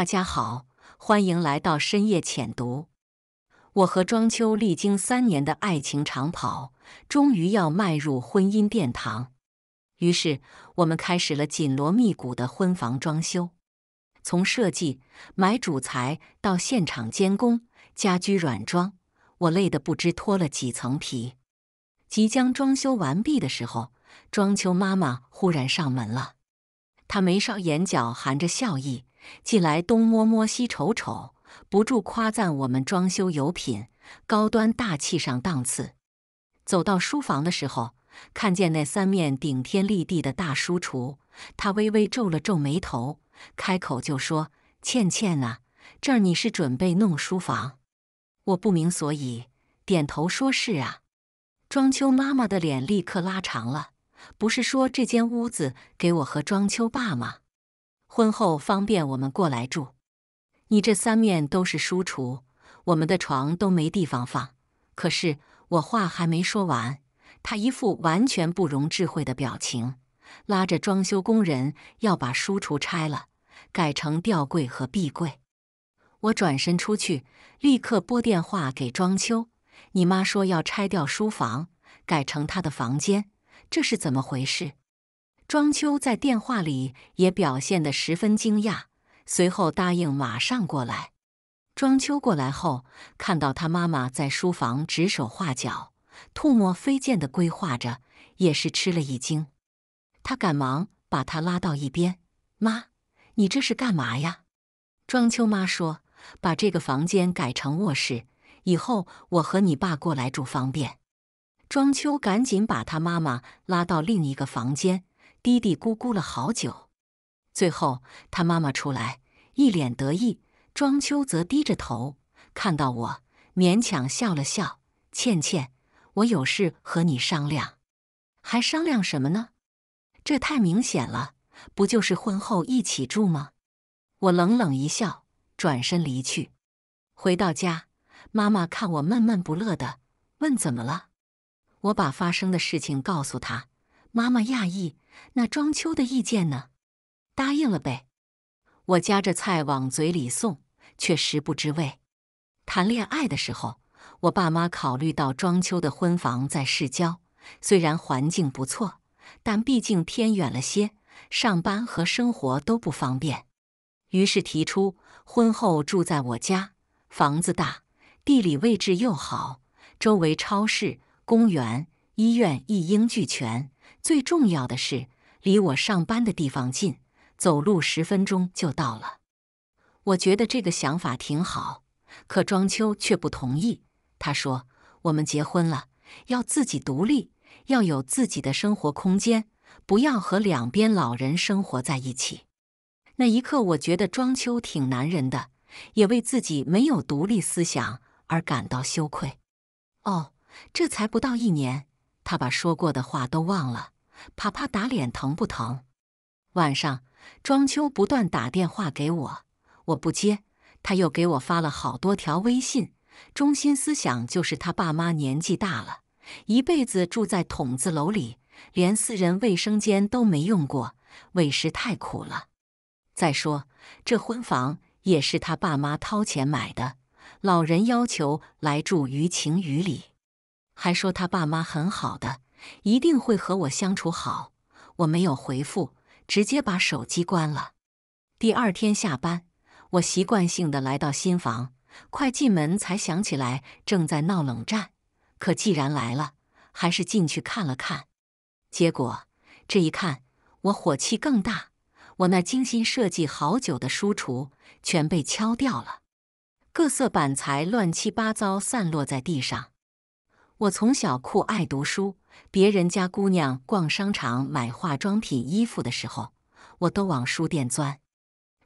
大家好，欢迎来到深夜浅读。我和庄秋历经三年的爱情长跑，终于要迈入婚姻殿堂。于是，我们开始了紧锣密鼓的婚房装修，从设计、买主材到现场监工、家居软装，我累得不知脱了几层皮。即将装修完毕的时候，庄秋妈妈忽然上门了，她眉梢眼角含着笑意。进来，东摸摸，西瞅瞅，不住夸赞我们装修有品，高端大气上档次。走到书房的时候，看见那三面顶天立地的大书橱，他微微皱了皱眉头，开口就说：“倩倩啊，这儿你是准备弄书房？”我不明所以，点头说是啊。庄秋妈妈的脸立刻拉长了：“不是说这间屋子给我和庄秋爸吗？”婚后方便我们过来住，你这三面都是书橱，我们的床都没地方放。可是我话还没说完，他一副完全不容智慧的表情，拉着装修工人要把书橱拆了，改成吊柜和壁柜。我转身出去，立刻拨电话给装修。你妈说要拆掉书房，改成她的房间，这是怎么回事？庄秋在电话里也表现得十分惊讶，随后答应马上过来。庄秋过来后，看到他妈妈在书房指手画脚、唾沫飞溅地规划着，也是吃了一惊。他赶忙把他拉到一边：“妈，你这是干嘛呀？”庄秋妈说：“把这个房间改成卧室，以后我和你爸过来住方便。”庄秋赶紧把他妈妈拉到另一个房间。嘀嘀咕咕了好久，最后他妈妈出来，一脸得意。庄秋则低着头，看到我，勉强笑了笑。倩倩，我有事和你商量。还商量什么呢？这太明显了，不就是婚后一起住吗？我冷冷一笑，转身离去。回到家，妈妈看我闷闷不乐的，问怎么了？我把发生的事情告诉她。妈妈讶异。那庄秋的意见呢？答应了呗。我夹着菜往嘴里送，却食不知味。谈恋爱的时候，我爸妈考虑到庄秋的婚房在市郊，虽然环境不错，但毕竟偏远了些，上班和生活都不方便。于是提出婚后住在我家，房子大，地理位置又好，周围超市、公园、医院一应俱全。最重要的是离我上班的地方近，走路十分钟就到了。我觉得这个想法挺好，可庄秋却不同意。他说：“我们结婚了，要自己独立，要有自己的生活空间，不要和两边老人生活在一起。”那一刻，我觉得庄秋挺男人的，也为自己没有独立思想而感到羞愧。哦，这才不到一年。他把说过的话都忘了，怕怕打脸疼不疼？晚上庄秋不断打电话给我，我不接，他又给我发了好多条微信，中心思想就是他爸妈年纪大了，一辈子住在筒子楼里，连私人卫生间都没用过，委实太苦了。再说这婚房也是他爸妈掏钱买的，老人要求来住，于情于理。还说他爸妈很好的，一定会和我相处好。我没有回复，直接把手机关了。第二天下班，我习惯性的来到新房，快进门才想起来正在闹冷战。可既然来了，还是进去看了看。结果这一看，我火气更大。我那精心设计好久的书橱全被敲掉了，各色板材乱七八糟散落在地上。我从小酷爱读书，别人家姑娘逛商场买化妆品、衣服的时候，我都往书店钻。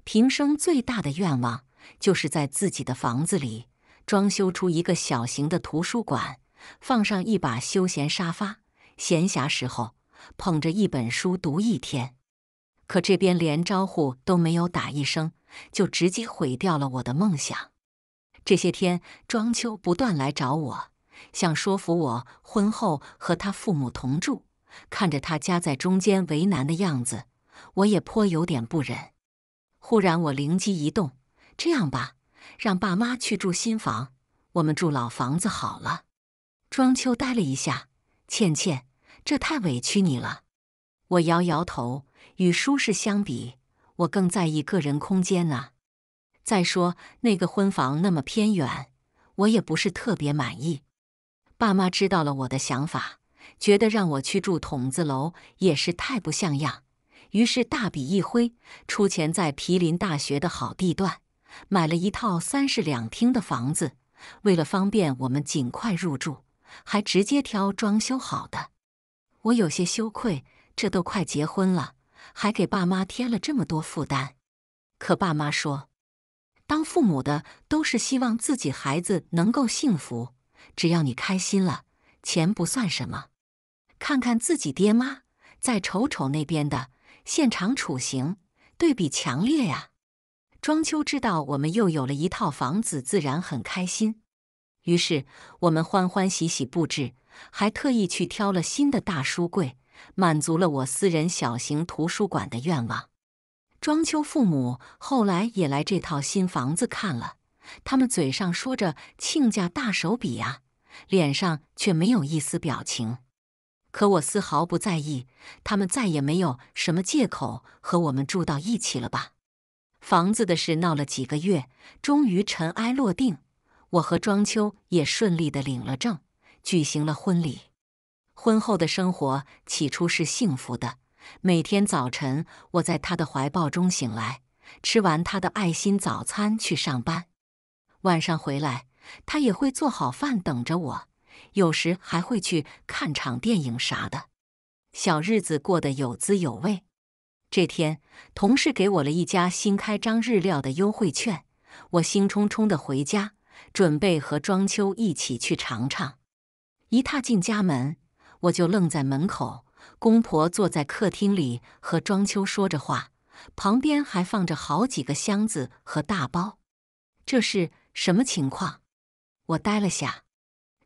平生最大的愿望就是在自己的房子里装修出一个小型的图书馆，放上一把休闲沙发，闲暇时候捧着一本书读一天。可这边连招呼都没有打一声，就直接毁掉了我的梦想。这些天，庄秋不断来找我。想说服我婚后和他父母同住，看着他夹在中间为难的样子，我也颇有点不忍。忽然，我灵机一动：这样吧，让爸妈去住新房，我们住老房子好了。庄秋呆了一下：“倩倩，这太委屈你了。”我摇摇头。与舒适相比，我更在意个人空间呢。再说，那个婚房那么偏远，我也不是特别满意。爸妈知道了我的想法，觉得让我去住筒子楼也是太不像样，于是大笔一挥，出钱在毗邻大学的好地段买了一套三室两厅的房子。为了方便我们尽快入住，还直接挑装修好的。我有些羞愧，这都快结婚了，还给爸妈添了这么多负担。可爸妈说，当父母的都是希望自己孩子能够幸福。只要你开心了，钱不算什么。看看自己爹妈，再瞅瞅那边的现场处刑，对比强烈呀！庄秋知道我们又有了一套房子，自然很开心。于是我们欢欢喜喜布置，还特意去挑了新的大书柜，满足了我私人小型图书馆的愿望。庄秋父母后来也来这套新房子看了，他们嘴上说着亲家大手笔呀。脸上却没有一丝表情，可我丝毫不在意。他们再也没有什么借口和我们住到一起了吧？房子的事闹了几个月，终于尘埃落定。我和庄秋也顺利的领了证，举行了婚礼。婚后的生活起初是幸福的，每天早晨我在他的怀抱中醒来，吃完他的爱心早餐去上班，晚上回来。他也会做好饭等着我，有时还会去看场电影啥的，小日子过得有滋有味。这天，同事给我了一家新开张日料的优惠券，我兴冲冲地回家，准备和庄秋一起去尝尝。一踏进家门，我就愣在门口，公婆坐在客厅里和庄秋说着话，旁边还放着好几个箱子和大包，这是什么情况？我呆了下，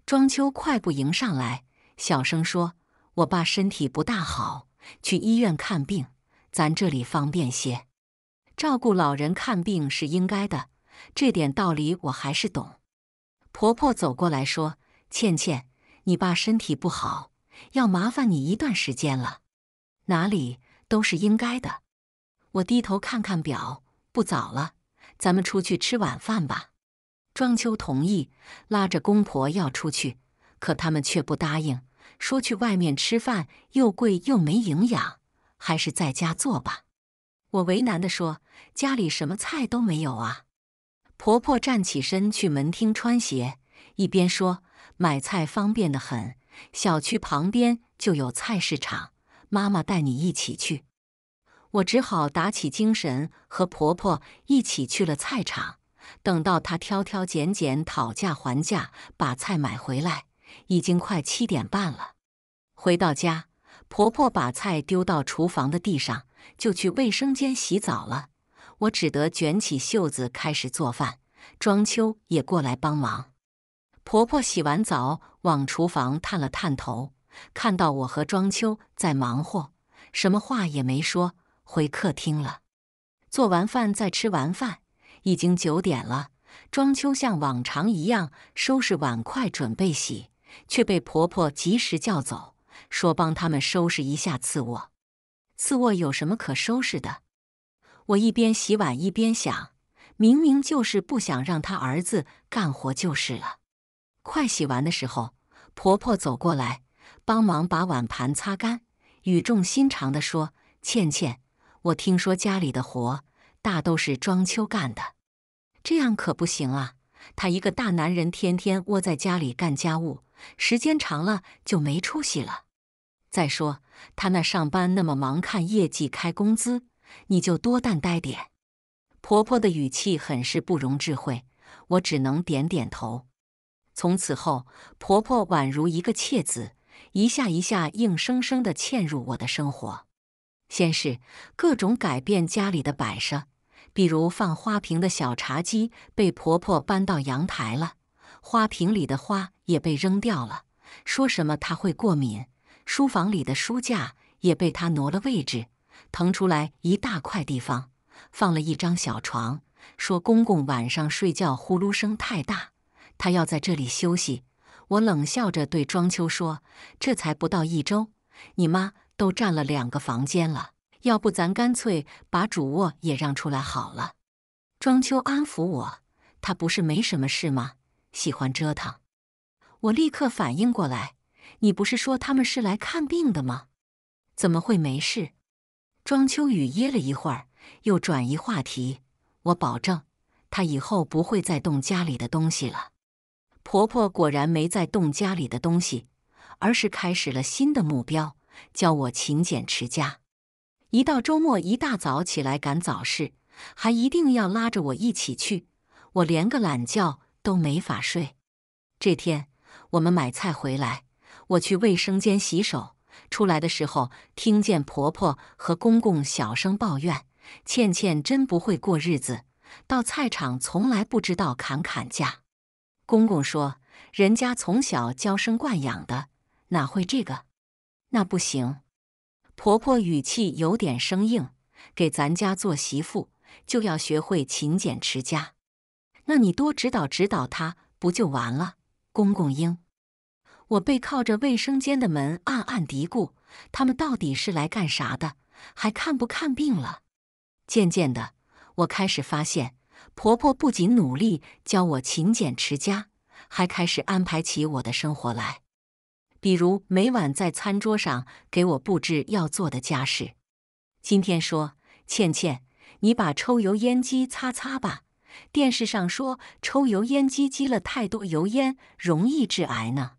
庄秋快步迎上来，小声说：“我爸身体不大好，去医院看病，咱这里方便些。照顾老人看病是应该的，这点道理我还是懂。”婆婆走过来说：“倩倩，你爸身体不好，要麻烦你一段时间了。”“哪里，都是应该的。”我低头看看表，不早了，咱们出去吃晚饭吧。庄秋同意拉着公婆要出去，可他们却不答应，说去外面吃饭又贵又没营养，还是在家做吧。我为难地说：“家里什么菜都没有啊。”婆婆站起身去门厅穿鞋，一边说：“买菜方便的很，小区旁边就有菜市场，妈妈带你一起去。”我只好打起精神和婆婆一起去了菜场。等到他挑挑拣拣、讨价还价把菜买回来，已经快七点半了。回到家，婆婆把菜丢到厨房的地上，就去卫生间洗澡了。我只得卷起袖子开始做饭，庄秋也过来帮忙。婆婆洗完澡往厨房探了探头，看到我和庄秋在忙活，什么话也没说，回客厅了。做完饭再吃完饭。已经九点了，庄秋像往常一样收拾碗筷准备洗，却被婆婆及时叫走，说帮他们收拾一下次卧。次卧有什么可收拾的？我一边洗碗一边想，明明就是不想让他儿子干活就是了。快洗完的时候，婆婆走过来帮忙把碗盘擦干，语重心长地说：“倩倩，我听说家里的活大都是庄秋干的。”这样可不行啊！他一个大男人，天天窝在家里干家务，时间长了就没出息了。再说他那上班那么忙，看业绩、开工资，你就多担待点。婆婆的语气很是不容置喙，我只能点点头。从此后，婆婆宛如一个妾子，一下一下硬生生地嵌入我的生活。先是各种改变家里的摆设。比如放花瓶的小茶几被婆婆搬到阳台了，花瓶里的花也被扔掉了，说什么她会过敏。书房里的书架也被她挪了位置，腾出来一大块地方，放了一张小床，说公公晚上睡觉呼噜声太大，他要在这里休息。我冷笑着对庄秋说：“这才不到一周，你妈都占了两个房间了。”要不咱干脆把主卧也让出来好了。庄秋安抚我：“他不是没什么事吗？喜欢折腾。”我立刻反应过来：“你不是说他们是来看病的吗？怎么会没事？”庄秋雨噎了一会儿，又转移话题：“我保证，他以后不会再动家里的东西了。”婆婆果然没再动家里的东西，而是开始了新的目标，教我勤俭持家。一到周末，一大早起来赶早市，还一定要拉着我一起去，我连个懒觉都没法睡。这天我们买菜回来，我去卫生间洗手，出来的时候听见婆婆和公公小声抱怨：“倩倩真不会过日子，到菜场从来不知道砍砍价。”公公说：“人家从小娇生惯养的，哪会这个？那不行。”婆婆语气有点生硬，给咱家做媳妇就要学会勤俭持家。那你多指导指导她，不就完了？公公应。我背靠着卫生间的门，暗暗嘀咕：他们到底是来干啥的？还看不看病了？渐渐的，我开始发现，婆婆不仅努力教我勤俭持家，还开始安排起我的生活来。比如每晚在餐桌上给我布置要做的家事，今天说：“倩倩，你把抽油烟机擦擦吧。”电视上说抽油烟机积了太多油烟，容易致癌呢。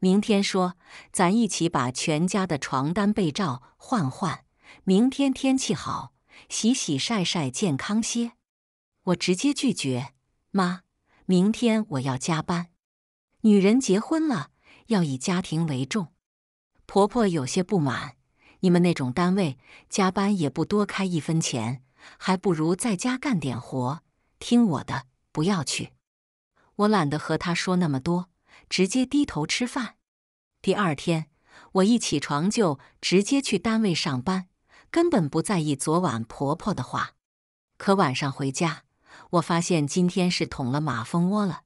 明天说：“咱一起把全家的床单被罩换换。”明天天气好，洗洗晒晒，健康些。我直接拒绝：“妈，明天我要加班。”女人结婚了。要以家庭为重，婆婆有些不满。你们那种单位加班也不多开一分钱，还不如在家干点活。听我的，不要去。我懒得和她说那么多，直接低头吃饭。第二天我一起床就直接去单位上班，根本不在意昨晚婆婆的话。可晚上回家，我发现今天是捅了马蜂窝了。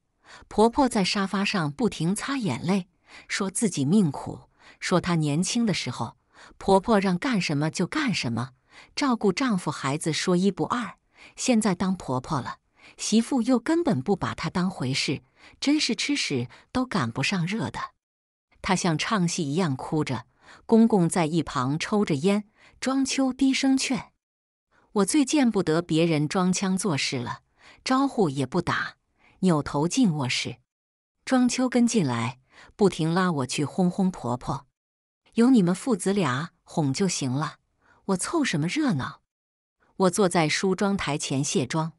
婆婆在沙发上不停擦眼泪。说自己命苦，说她年轻的时候，婆婆让干什么就干什么，照顾丈夫孩子说一不二。现在当婆婆了，媳妇又根本不把她当回事，真是吃屎都赶不上热的。她像唱戏一样哭着，公公在一旁抽着烟。庄秋低声劝：“我最见不得别人装腔作势了，招呼也不打，扭头进卧室。”庄秋跟进来。不停拉我去哄哄婆婆，有你们父子俩哄就行了，我凑什么热闹？我坐在梳妆台前卸妆，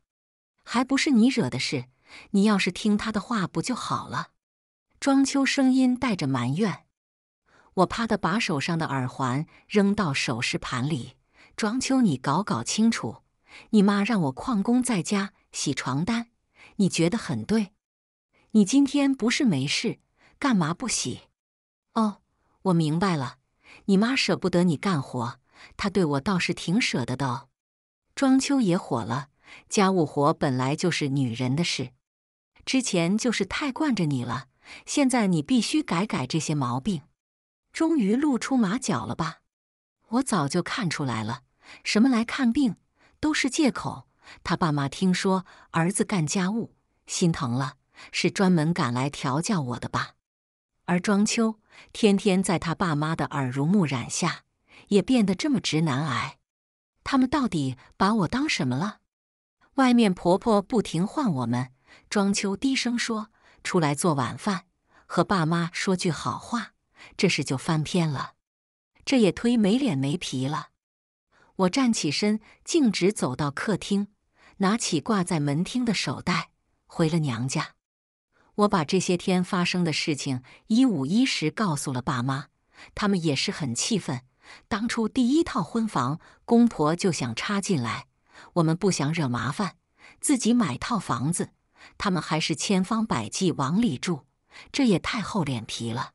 还不是你惹的事？你要是听他的话不就好了？庄秋声音带着埋怨。我啪的把手上的耳环扔到首饰盘里。庄秋，你搞搞清楚，你妈让我旷工在家洗床单，你觉得很对？你今天不是没事？干嘛不洗？哦，我明白了，你妈舍不得你干活，她对我倒是挺舍得的。庄秋也火了，家务活本来就是女人的事，之前就是太惯着你了，现在你必须改改这些毛病。终于露出马脚了吧？我早就看出来了，什么来看病都是借口。他爸妈听说儿子干家务心疼了，是专门赶来调教我的吧？而庄秋天天在他爸妈的耳濡目染下，也变得这么直男癌。他们到底把我当什么了？外面婆婆不停唤我们，庄秋低声说：“出来做晚饭，和爸妈说句好话，这事就翻篇了。”这也忒没脸没皮了。我站起身，径直走到客厅，拿起挂在门厅的手袋，回了娘家。我把这些天发生的事情一五一十告诉了爸妈，他们也是很气愤。当初第一套婚房，公婆就想插进来，我们不想惹麻烦，自己买套房子，他们还是千方百计往里住，这也太厚脸皮了。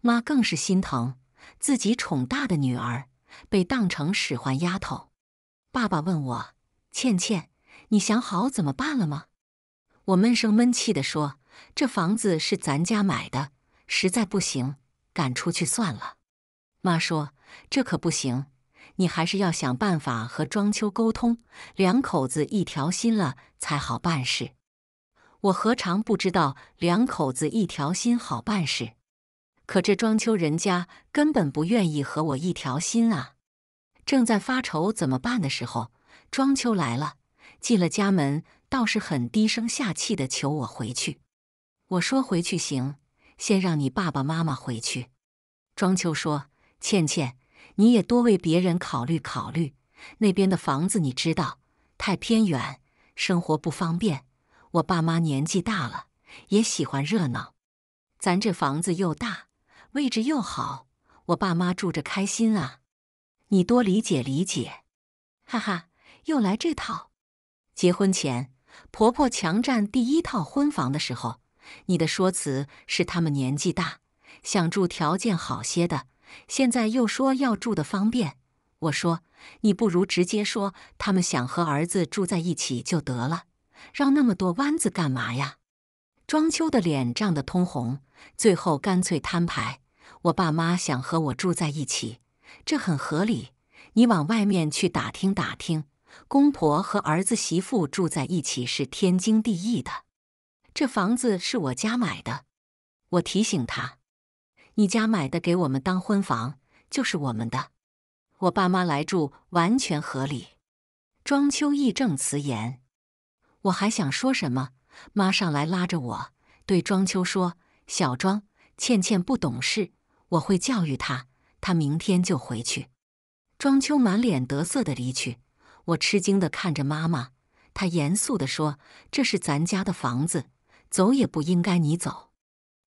妈更是心疼自己宠大的女儿，被当成使唤丫头。爸爸问我：“倩倩，你想好怎么办了吗？”我闷声闷气地说。这房子是咱家买的，实在不行赶出去算了。妈说这可不行，你还是要想办法和庄秋沟通，两口子一条心了才好办事。我何尝不知道两口子一条心好办事，可这庄秋人家根本不愿意和我一条心啊！正在发愁怎么办的时候，庄秋来了，进了家门倒是很低声下气的求我回去。我说回去行，先让你爸爸妈妈回去。庄秋说：“倩倩，你也多为别人考虑考虑。那边的房子你知道，太偏远，生活不方便。我爸妈年纪大了，也喜欢热闹。咱这房子又大，位置又好，我爸妈住着开心啊。你多理解理解。”哈哈，又来这套。结婚前，婆婆强占第一套婚房的时候。你的说辞是他们年纪大，想住条件好些的，现在又说要住的方便。我说，你不如直接说他们想和儿子住在一起就得了，绕那么多弯子干嘛呀？庄秋的脸涨得通红，最后干脆摊牌：我爸妈想和我住在一起，这很合理。你往外面去打听打听，公婆和儿子媳妇住在一起是天经地义的。这房子是我家买的，我提醒他：“你家买的给我们当婚房，就是我们的。我爸妈来住完全合理。”庄秋义正辞严。我还想说什么，妈上来拉着我，对庄秋说：“小庄，倩倩不懂事，我会教育她。她明天就回去。”庄秋满脸得瑟的离去。我吃惊的看着妈妈，她严肃的说：“这是咱家的房子。”走也不应该你走。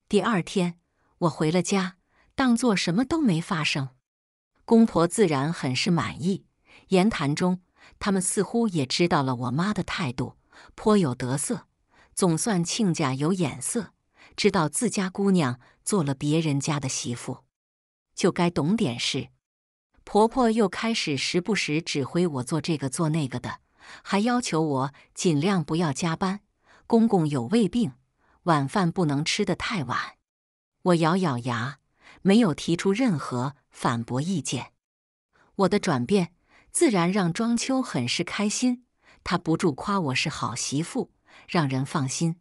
第二天，我回了家，当做什么都没发生。公婆自然很是满意，言谈中他们似乎也知道了我妈的态度，颇有得色。总算亲家有眼色，知道自家姑娘做了别人家的媳妇，就该懂点事。婆婆又开始时不时指挥我做这个做那个的，还要求我尽量不要加班。公公有胃病。晚饭不能吃的太晚，我咬咬牙，没有提出任何反驳意见。我的转变自然让庄秋很是开心，他不住夸我是好媳妇，让人放心。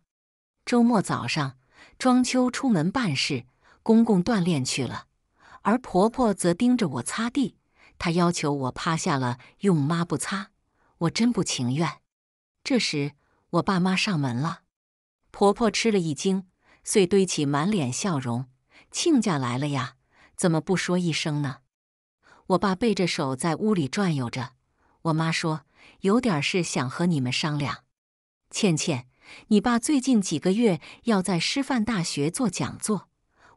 周末早上，庄秋出门办事，公公锻炼去了，而婆婆则盯着我擦地。她要求我趴下了用抹布擦，我真不情愿。这时，我爸妈上门了。婆婆吃了一惊，遂堆起满脸笑容：“亲家来了呀，怎么不说一声呢？”我爸背着手在屋里转悠着。我妈说：“有点事想和你们商量。”倩倩，你爸最近几个月要在师范大学做讲座，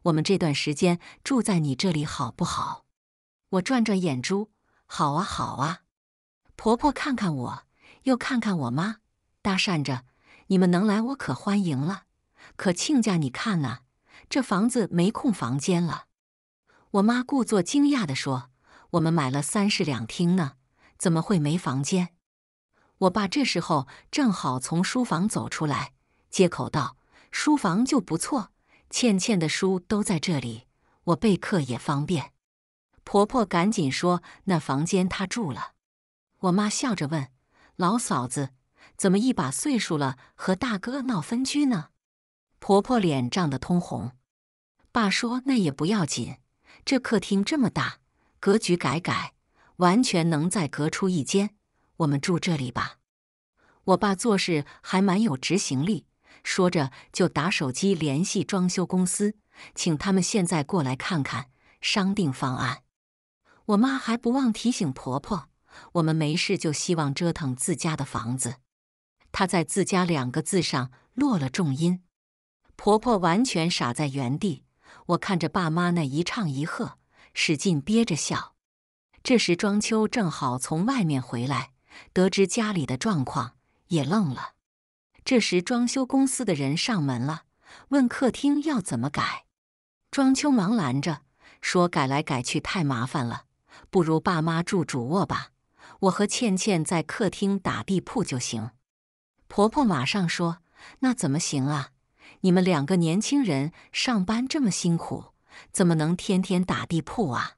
我们这段时间住在你这里好不好？我转转眼珠：“好啊，好啊。”婆婆看看我，又看看我妈，搭讪着。你们能来，我可欢迎了。可亲家，你看啊，这房子没空房间了。我妈故作惊讶的说：“我们买了三室两厅呢，怎么会没房间？”我爸这时候正好从书房走出来，接口道：“书房就不错，倩倩的书都在这里，我备课也方便。”婆婆赶紧说：“那房间她住了。”我妈笑着问：“老嫂子？”怎么一把岁数了，和大哥闹分居呢？婆婆脸涨得通红。爸说那也不要紧，这客厅这么大，格局改改，完全能再隔出一间，我们住这里吧。我爸做事还蛮有执行力，说着就打手机联系装修公司，请他们现在过来看看，商定方案。我妈还不忘提醒婆婆，我们没事就希望折腾自家的房子。她在自家两个字上落了重音，婆婆完全傻在原地。我看着爸妈那一唱一和，使劲憋着笑。这时，庄秋正好从外面回来，得知家里的状况，也愣了。这时，装修公司的人上门了，问客厅要怎么改。庄秋忙拦着，说改来改去太麻烦了，不如爸妈住主卧吧，我和倩倩在客厅打地铺就行。婆婆马上说：“那怎么行啊？你们两个年轻人上班这么辛苦，怎么能天天打地铺啊？”“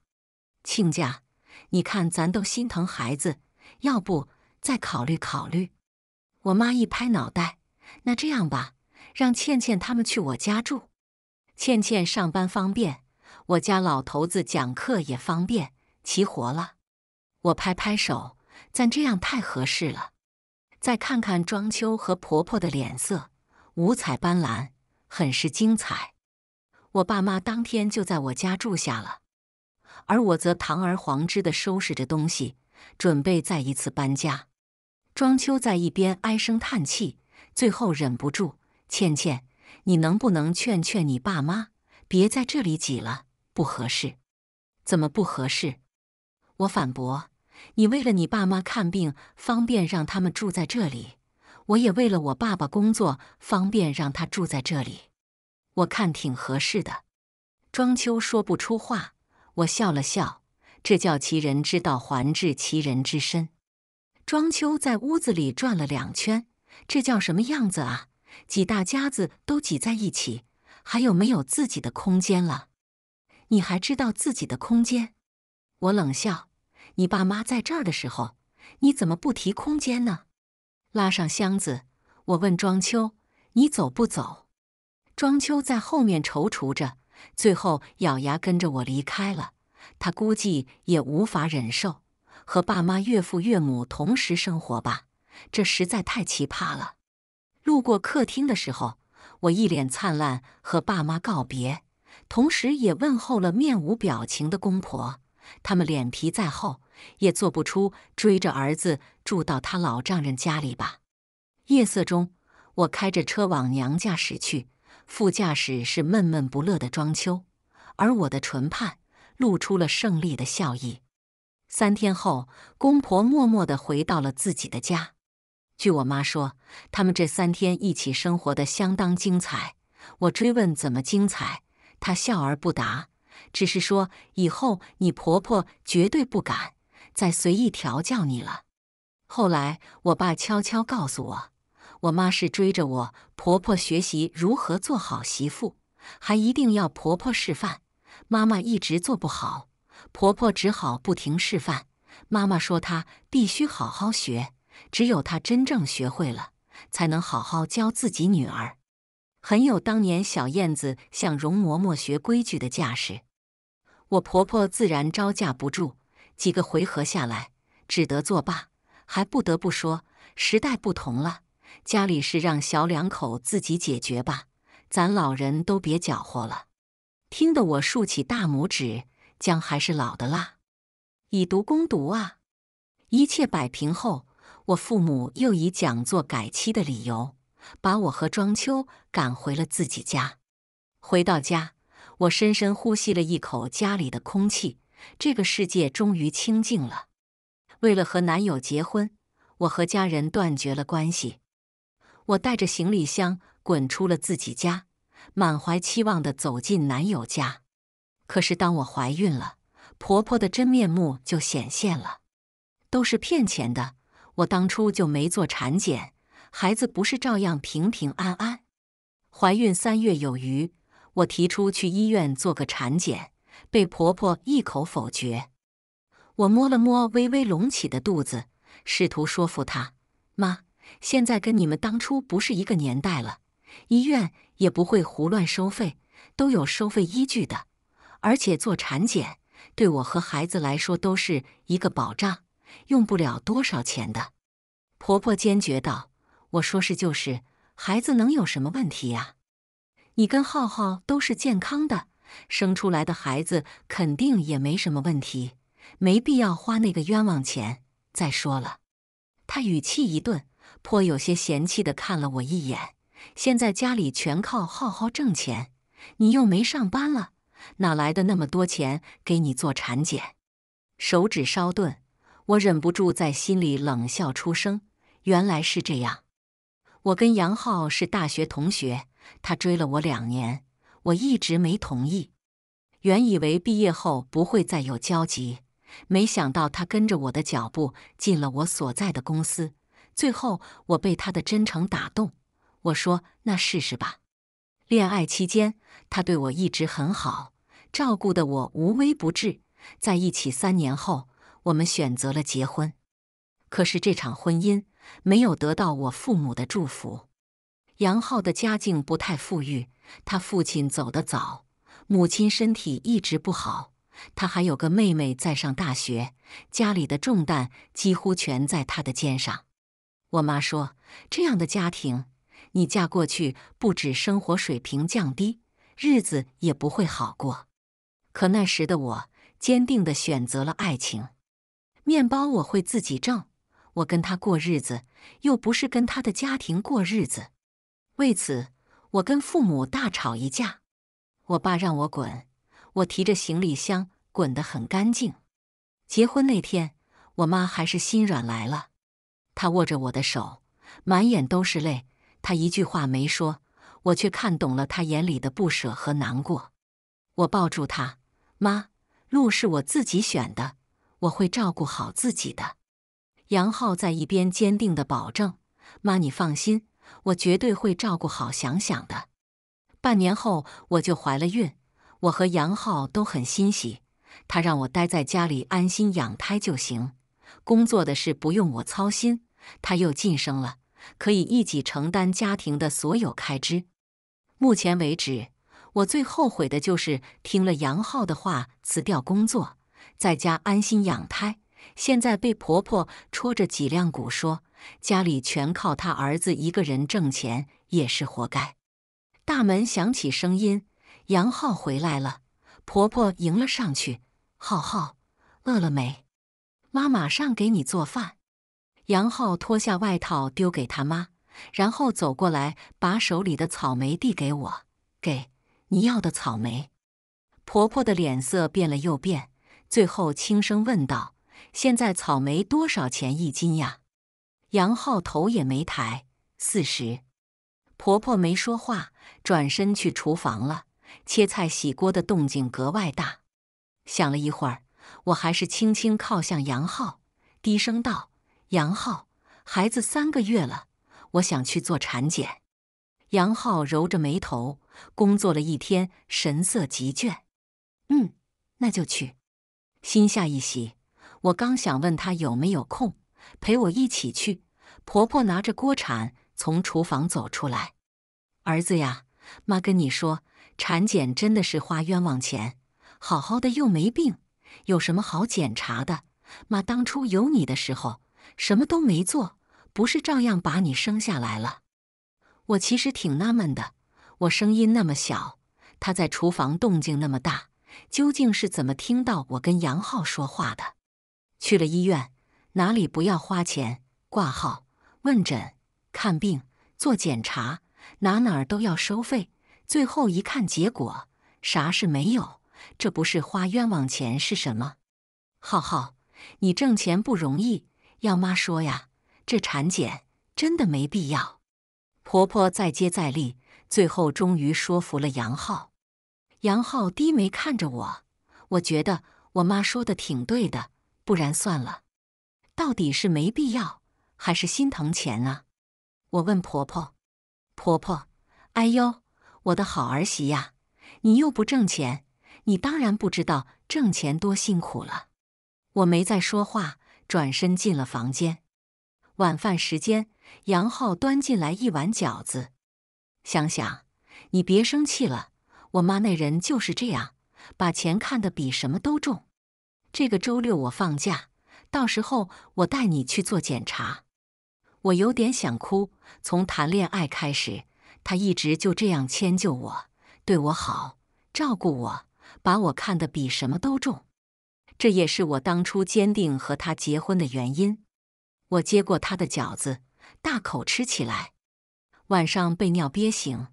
亲家，你看咱都心疼孩子，要不再考虑考虑？”我妈一拍脑袋：“那这样吧，让倩倩他们去我家住。倩倩上班方便，我家老头子讲课也方便，齐活了。”我拍拍手：“咱这样太合适了。”再看看庄秋和婆婆的脸色，五彩斑斓，很是精彩。我爸妈当天就在我家住下了，而我则堂而皇之的收拾着东西，准备再一次搬家。庄秋在一边唉声叹气，最后忍不住：“倩倩，你能不能劝劝你爸妈，别在这里挤了，不合适。”“怎么不合适？”我反驳。你为了你爸妈看病方便，让他们住在这里；我也为了我爸爸工作方便，让他住在这里。我看挺合适的。庄秋说不出话，我笑了笑。这叫“其人之道还治其人之身”。庄秋在屋子里转了两圈，这叫什么样子啊？几大家子都挤在一起，还有没有自己的空间了？你还知道自己的空间？我冷笑。你爸妈在这儿的时候，你怎么不提空间呢？拉上箱子，我问庄秋：“你走不走？”庄秋在后面踌躇着，最后咬牙跟着我离开了。他估计也无法忍受和爸妈岳父岳母同时生活吧，这实在太奇葩了。路过客厅的时候，我一脸灿烂和爸妈告别，同时也问候了面无表情的公婆。他们脸皮再厚。也做不出追着儿子住到他老丈人家里吧。夜色中，我开着车往娘家驶去，副驾驶是闷闷不乐的庄秋，而我的唇畔露出了胜利的笑意。三天后，公婆默默地回到了自己的家。据我妈说，他们这三天一起生活的相当精彩。我追问怎么精彩，她笑而不答，只是说以后你婆婆绝对不敢。在随意调教你了。后来，我爸悄悄告诉我，我妈是追着我婆婆学习如何做好媳妇，还一定要婆婆示范。妈妈一直做不好，婆婆只好不停示范。妈妈说她必须好好学，只有她真正学会了，才能好好教自己女儿。很有当年小燕子向容嬷嬷学规矩的架势。我婆婆自然招架不住。几个回合下来，只得作罢。还不得不说，时代不同了。家里事让小两口自己解决吧，咱老人都别搅和了。听得我竖起大拇指，姜还是老的辣，以毒攻毒啊！一切摆平后，我父母又以讲座改期的理由，把我和庄秋赶回了自己家。回到家，我深深呼吸了一口家里的空气。这个世界终于清静了。为了和男友结婚，我和家人断绝了关系。我带着行李箱滚出了自己家，满怀期望地走进男友家。可是，当我怀孕了，婆婆的真面目就显现了，都是骗钱的。我当初就没做产检，孩子不是照样平平安安。怀孕三月有余，我提出去医院做个产检。被婆婆一口否决。我摸了摸微微隆起的肚子，试图说服她：“妈，现在跟你们当初不是一个年代了，医院也不会胡乱收费，都有收费依据的。而且做产检，对我和孩子来说都是一个保障，用不了多少钱的。”婆婆坚决道：“我说是就是，孩子能有什么问题呀？你跟浩浩都是健康的。”生出来的孩子肯定也没什么问题，没必要花那个冤枉钱。再说了，他语气一顿，颇有些嫌弃的看了我一眼。现在家里全靠浩浩挣钱，你又没上班了，哪来的那么多钱给你做产检？手指稍顿，我忍不住在心里冷笑出声：原来是这样。我跟杨浩是大学同学，他追了我两年。我一直没同意，原以为毕业后不会再有交集，没想到他跟着我的脚步进了我所在的公司。最后，我被他的真诚打动，我说：“那试试吧。”恋爱期间，他对我一直很好，照顾的我无微不至。在一起三年后，我们选择了结婚。可是，这场婚姻没有得到我父母的祝福。杨浩的家境不太富裕。他父亲走得早，母亲身体一直不好，他还有个妹妹在上大学，家里的重担几乎全在他的肩上。我妈说：“这样的家庭，你嫁过去不止生活水平降低，日子也不会好过。”可那时的我，坚定地选择了爱情。面包我会自己挣，我跟他过日子，又不是跟他的家庭过日子。为此。我跟父母大吵一架，我爸让我滚，我提着行李箱滚得很干净。结婚那天，我妈还是心软来了，她握着我的手，满眼都是泪，她一句话没说，我却看懂了她眼里的不舍和难过。我抱住她，妈，路是我自己选的，我会照顾好自己的。杨浩在一边坚定地保证：“妈，你放心。”我绝对会照顾好想想的。半年后我就怀了孕，我和杨浩都很欣喜。他让我待在家里安心养胎就行，工作的事不用我操心。他又晋升了，可以一起承担家庭的所有开支。目前为止，我最后悔的就是听了杨浩的话辞掉工作，在家安心养胎。现在被婆婆戳着脊梁骨说。家里全靠他儿子一个人挣钱，也是活该。大门响起声音，杨浩回来了，婆婆迎了上去。浩浩，饿了没？妈马上给你做饭。杨浩脱下外套丢给他妈，然后走过来，把手里的草莓递给我，给你要的草莓。婆婆的脸色变了又变，最后轻声问道：“现在草莓多少钱一斤呀？”杨浩头也没抬，四十。婆婆没说话，转身去厨房了。切菜、洗锅的动静格外大。想了一会儿，我还是轻轻靠向杨浩，低声道：“杨浩，孩子三个月了，我想去做产检。”杨浩揉着眉头，工作了一天，神色疲倦。“嗯，那就去。”心下一喜，我刚想问他有没有空陪我一起去。婆婆拿着锅铲从厨房走出来，儿子呀，妈跟你说，产检真的是花冤枉钱，好好的又没病，有什么好检查的？妈当初有你的时候，什么都没做，不是照样把你生下来了？我其实挺纳闷的，我声音那么小，他在厨房动静那么大，究竟是怎么听到我跟杨浩说话的？去了医院，哪里不要花钱？挂号。问诊、看病、做检查，哪哪儿都要收费。最后一看结果，啥事没有，这不是花冤枉钱是什么？浩浩，你挣钱不容易，要妈说呀，这产检真的没必要。婆婆再接再厉，最后终于说服了杨浩。杨浩低眉看着我，我觉得我妈说的挺对的，不然算了，到底是没必要。还是心疼钱啊！我问婆婆：“婆婆，哎呦，我的好儿媳呀，你又不挣钱，你当然不知道挣钱多辛苦了。”我没再说话，转身进了房间。晚饭时间，杨浩端进来一碗饺子。想想，你别生气了，我妈那人就是这样，把钱看得比什么都重。这个周六我放假，到时候我带你去做检查。我有点想哭。从谈恋爱开始，他一直就这样迁就我，对我好，照顾我，把我看得比什么都重。这也是我当初坚定和他结婚的原因。我接过他的饺子，大口吃起来。晚上被尿憋醒，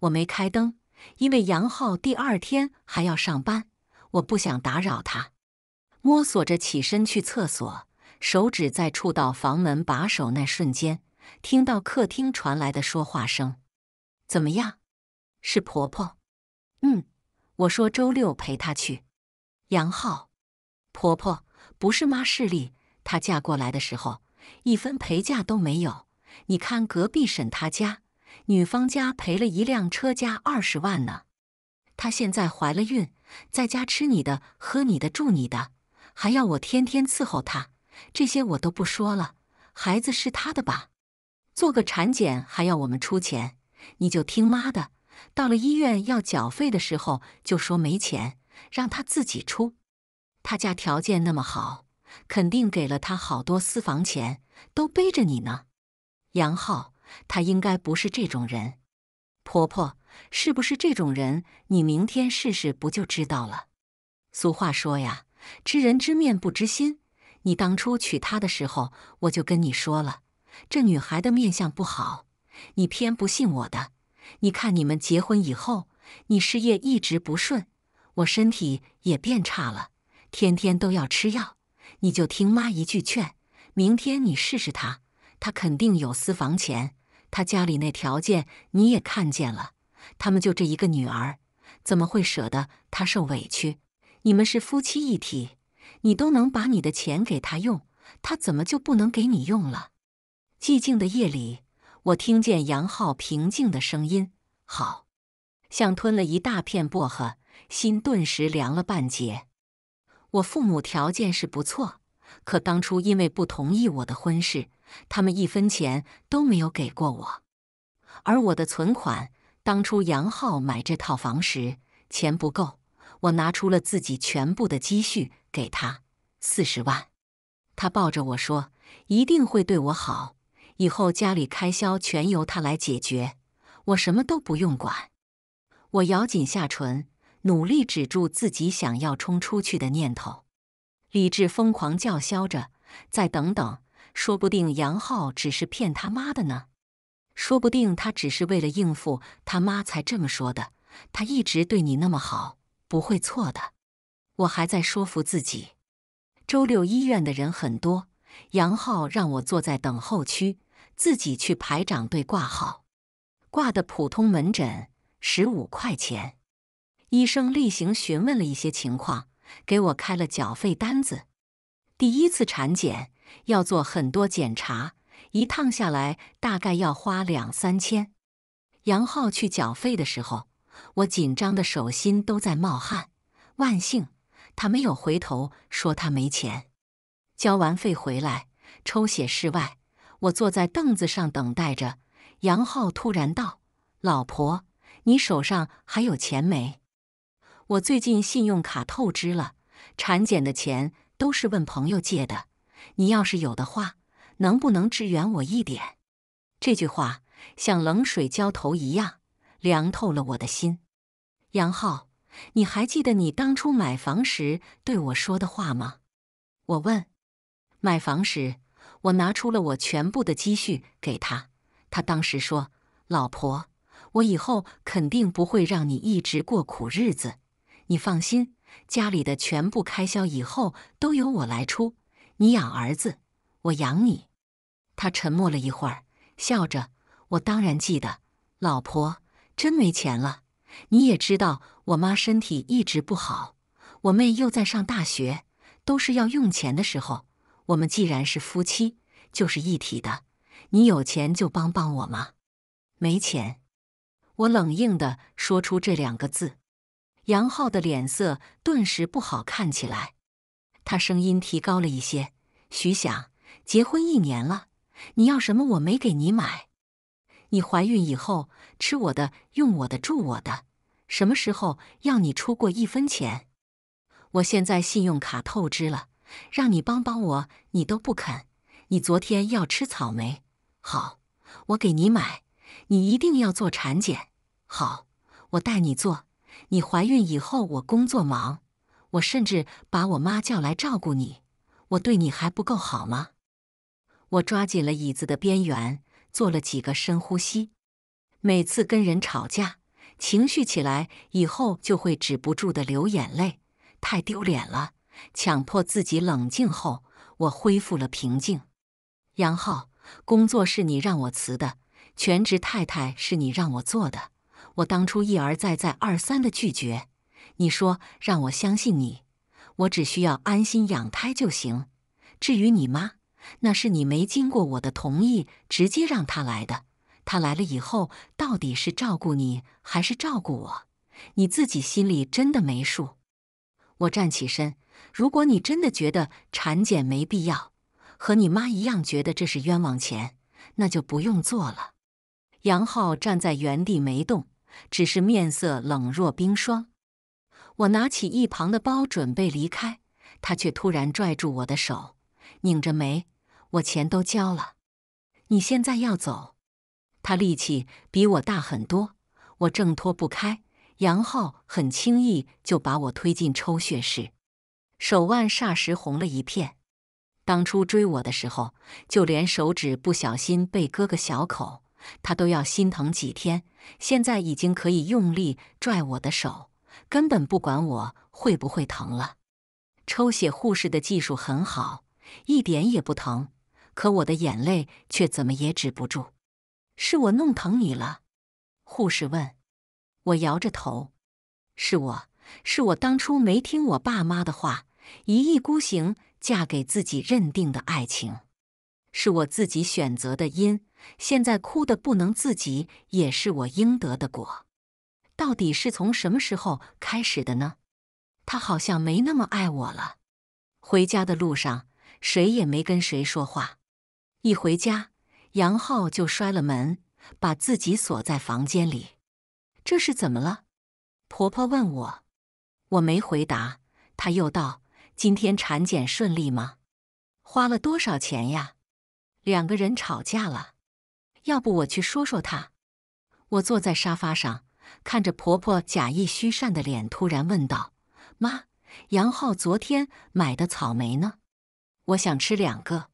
我没开灯，因为杨浩第二天还要上班，我不想打扰他。摸索着起身去厕所。手指在触到房门把手那瞬间，听到客厅传来的说话声：“怎么样？是婆婆？”“嗯，我说周六陪她去。”“杨浩，婆婆不是妈势力。她嫁过来的时候，一分陪嫁都没有。你看隔壁沈她家，女方家赔了一辆车加二十万呢。她现在怀了孕，在家吃你的、喝你的、住你的，还要我天天伺候她。”这些我都不说了，孩子是他的吧？做个产检还要我们出钱，你就听妈的。到了医院要缴费的时候，就说没钱，让他自己出。他家条件那么好，肯定给了他好多私房钱，都背着你呢。杨浩，他应该不是这种人。婆婆，是不是这种人？你明天试试不就知道了？俗话说呀，知人知面不知心。你当初娶她的时候，我就跟你说了，这女孩的面相不好，你偏不信我的。你看你们结婚以后，你事业一直不顺，我身体也变差了，天天都要吃药。你就听妈一句劝，明天你试试她，她肯定有私房钱。她家里那条件你也看见了，他们就这一个女儿，怎么会舍得她受委屈？你们是夫妻一体。你都能把你的钱给他用，他怎么就不能给你用了？寂静的夜里，我听见杨浩平静的声音，好像吞了一大片薄荷，心顿时凉了半截。我父母条件是不错，可当初因为不同意我的婚事，他们一分钱都没有给过我，而我的存款，当初杨浩买这套房时钱不够。我拿出了自己全部的积蓄给他四十万，他抱着我说：“一定会对我好，以后家里开销全由他来解决，我什么都不用管。”我咬紧下唇，努力止住自己想要冲出去的念头，理智疯狂叫嚣着：“再等等，说不定杨浩只是骗他妈的呢，说不定他只是为了应付他妈才这么说的。他一直对你那么好。”不会错的，我还在说服自己。周六医院的人很多，杨浩让我坐在等候区，自己去排长队挂号，挂的普通门诊，十五块钱。医生例行询问了一些情况，给我开了缴费单子。第一次产检要做很多检查，一趟下来大概要花两三千。杨浩去缴费的时候。我紧张的手心都在冒汗，万幸他没有回头说他没钱。交完费回来，抽血室外，我坐在凳子上等待着。杨浩突然道：“老婆，你手上还有钱没？我最近信用卡透支了，产检的钱都是问朋友借的。你要是有的话，能不能支援我一点？”这句话像冷水浇头一样。凉透了我的心，杨浩，你还记得你当初买房时对我说的话吗？我问。买房时，我拿出了我全部的积蓄给他。他当时说：“老婆，我以后肯定不会让你一直过苦日子，你放心，家里的全部开销以后都由我来出。你养儿子，我养你。”他沉默了一会儿，笑着：“我当然记得，老婆。”真没钱了，你也知道我妈身体一直不好，我妹又在上大学，都是要用钱的时候。我们既然是夫妻，就是一体的。你有钱就帮帮我嘛，没钱。我冷硬的说出这两个字，杨浩的脸色顿时不好看起来，他声音提高了一些：“徐想，结婚一年了，你要什么我没给你买？”你怀孕以后吃我的用我的住我的，什么时候要你出过一分钱？我现在信用卡透支了，让你帮帮我，你都不肯。你昨天要吃草莓，好，我给你买。你一定要做产检，好，我带你做。你怀孕以后我工作忙，我甚至把我妈叫来照顾你，我对你还不够好吗？我抓紧了椅子的边缘。做了几个深呼吸，每次跟人吵架，情绪起来以后就会止不住的流眼泪，太丢脸了。强迫自己冷静后，我恢复了平静。杨浩，工作是你让我辞的，全职太太是你让我做的，我当初一而再再而三的拒绝，你说让我相信你，我只需要安心养胎就行，至于你吗？那是你没经过我的同意，直接让他来的。他来了以后，到底是照顾你还是照顾我？你自己心里真的没数。我站起身，如果你真的觉得产检没必要，和你妈一样觉得这是冤枉钱，那就不用做了。杨浩站在原地没动，只是面色冷若冰霜。我拿起一旁的包准备离开，他却突然拽住我的手，拧着眉。我钱都交了，你现在要走？他力气比我大很多，我挣脱不开。杨浩很轻易就把我推进抽血室，手腕霎时红了一片。当初追我的时候，就连手指不小心被割个小口，他都要心疼几天。现在已经可以用力拽我的手，根本不管我会不会疼了。抽血护士的技术很好，一点也不疼。可我的眼泪却怎么也止不住，是我弄疼你了？护士问，我摇着头，是我，是我当初没听我爸妈的话，一意孤行，嫁给自己认定的爱情，是我自己选择的因，现在哭的不能自己，也是我应得的果。到底是从什么时候开始的呢？他好像没那么爱我了。回家的路上，谁也没跟谁说话。一回家，杨浩就摔了门，把自己锁在房间里。这是怎么了？婆婆问我，我没回答。她又道：“今天产检顺利吗？花了多少钱呀？”两个人吵架了，要不我去说说他。我坐在沙发上，看着婆婆假意虚善的脸，突然问道：“妈，杨浩昨天买的草莓呢？我想吃两个。”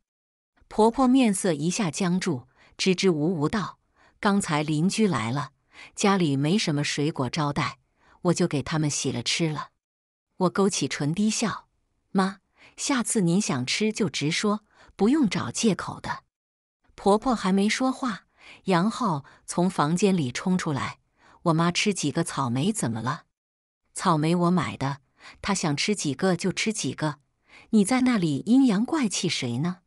婆婆面色一下僵住，支支吾吾道：“刚才邻居来了，家里没什么水果招待，我就给他们洗了吃了。”我勾起唇低笑：“妈，下次您想吃就直说，不用找借口的。”婆婆还没说话，杨浩从房间里冲出来：“我妈吃几个草莓怎么了？草莓我买的，她想吃几个就吃几个，你在那里阴阳怪气谁呢？”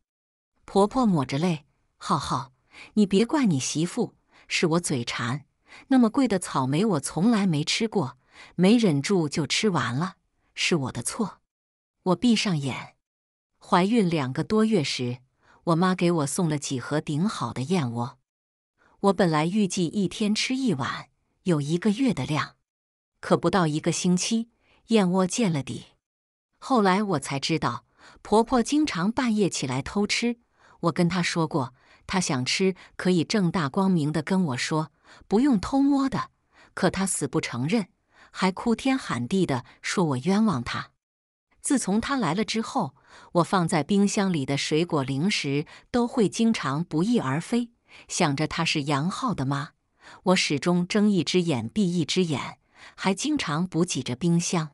婆婆抹着泪：“浩浩，你别怪你媳妇，是我嘴馋。那么贵的草莓我从来没吃过，没忍住就吃完了，是我的错。”我闭上眼。怀孕两个多月时，我妈给我送了几盒顶好的燕窝。我本来预计一天吃一碗，有一个月的量。可不到一个星期，燕窝见了底。后来我才知道，婆婆经常半夜起来偷吃。我跟他说过，他想吃可以正大光明的跟我说，不用偷摸的。可他死不承认，还哭天喊地的说我冤枉他。自从他来了之后，我放在冰箱里的水果零食都会经常不翼而飞。想着他是杨浩的妈，我始终睁一只眼闭一只眼，还经常补给着冰箱。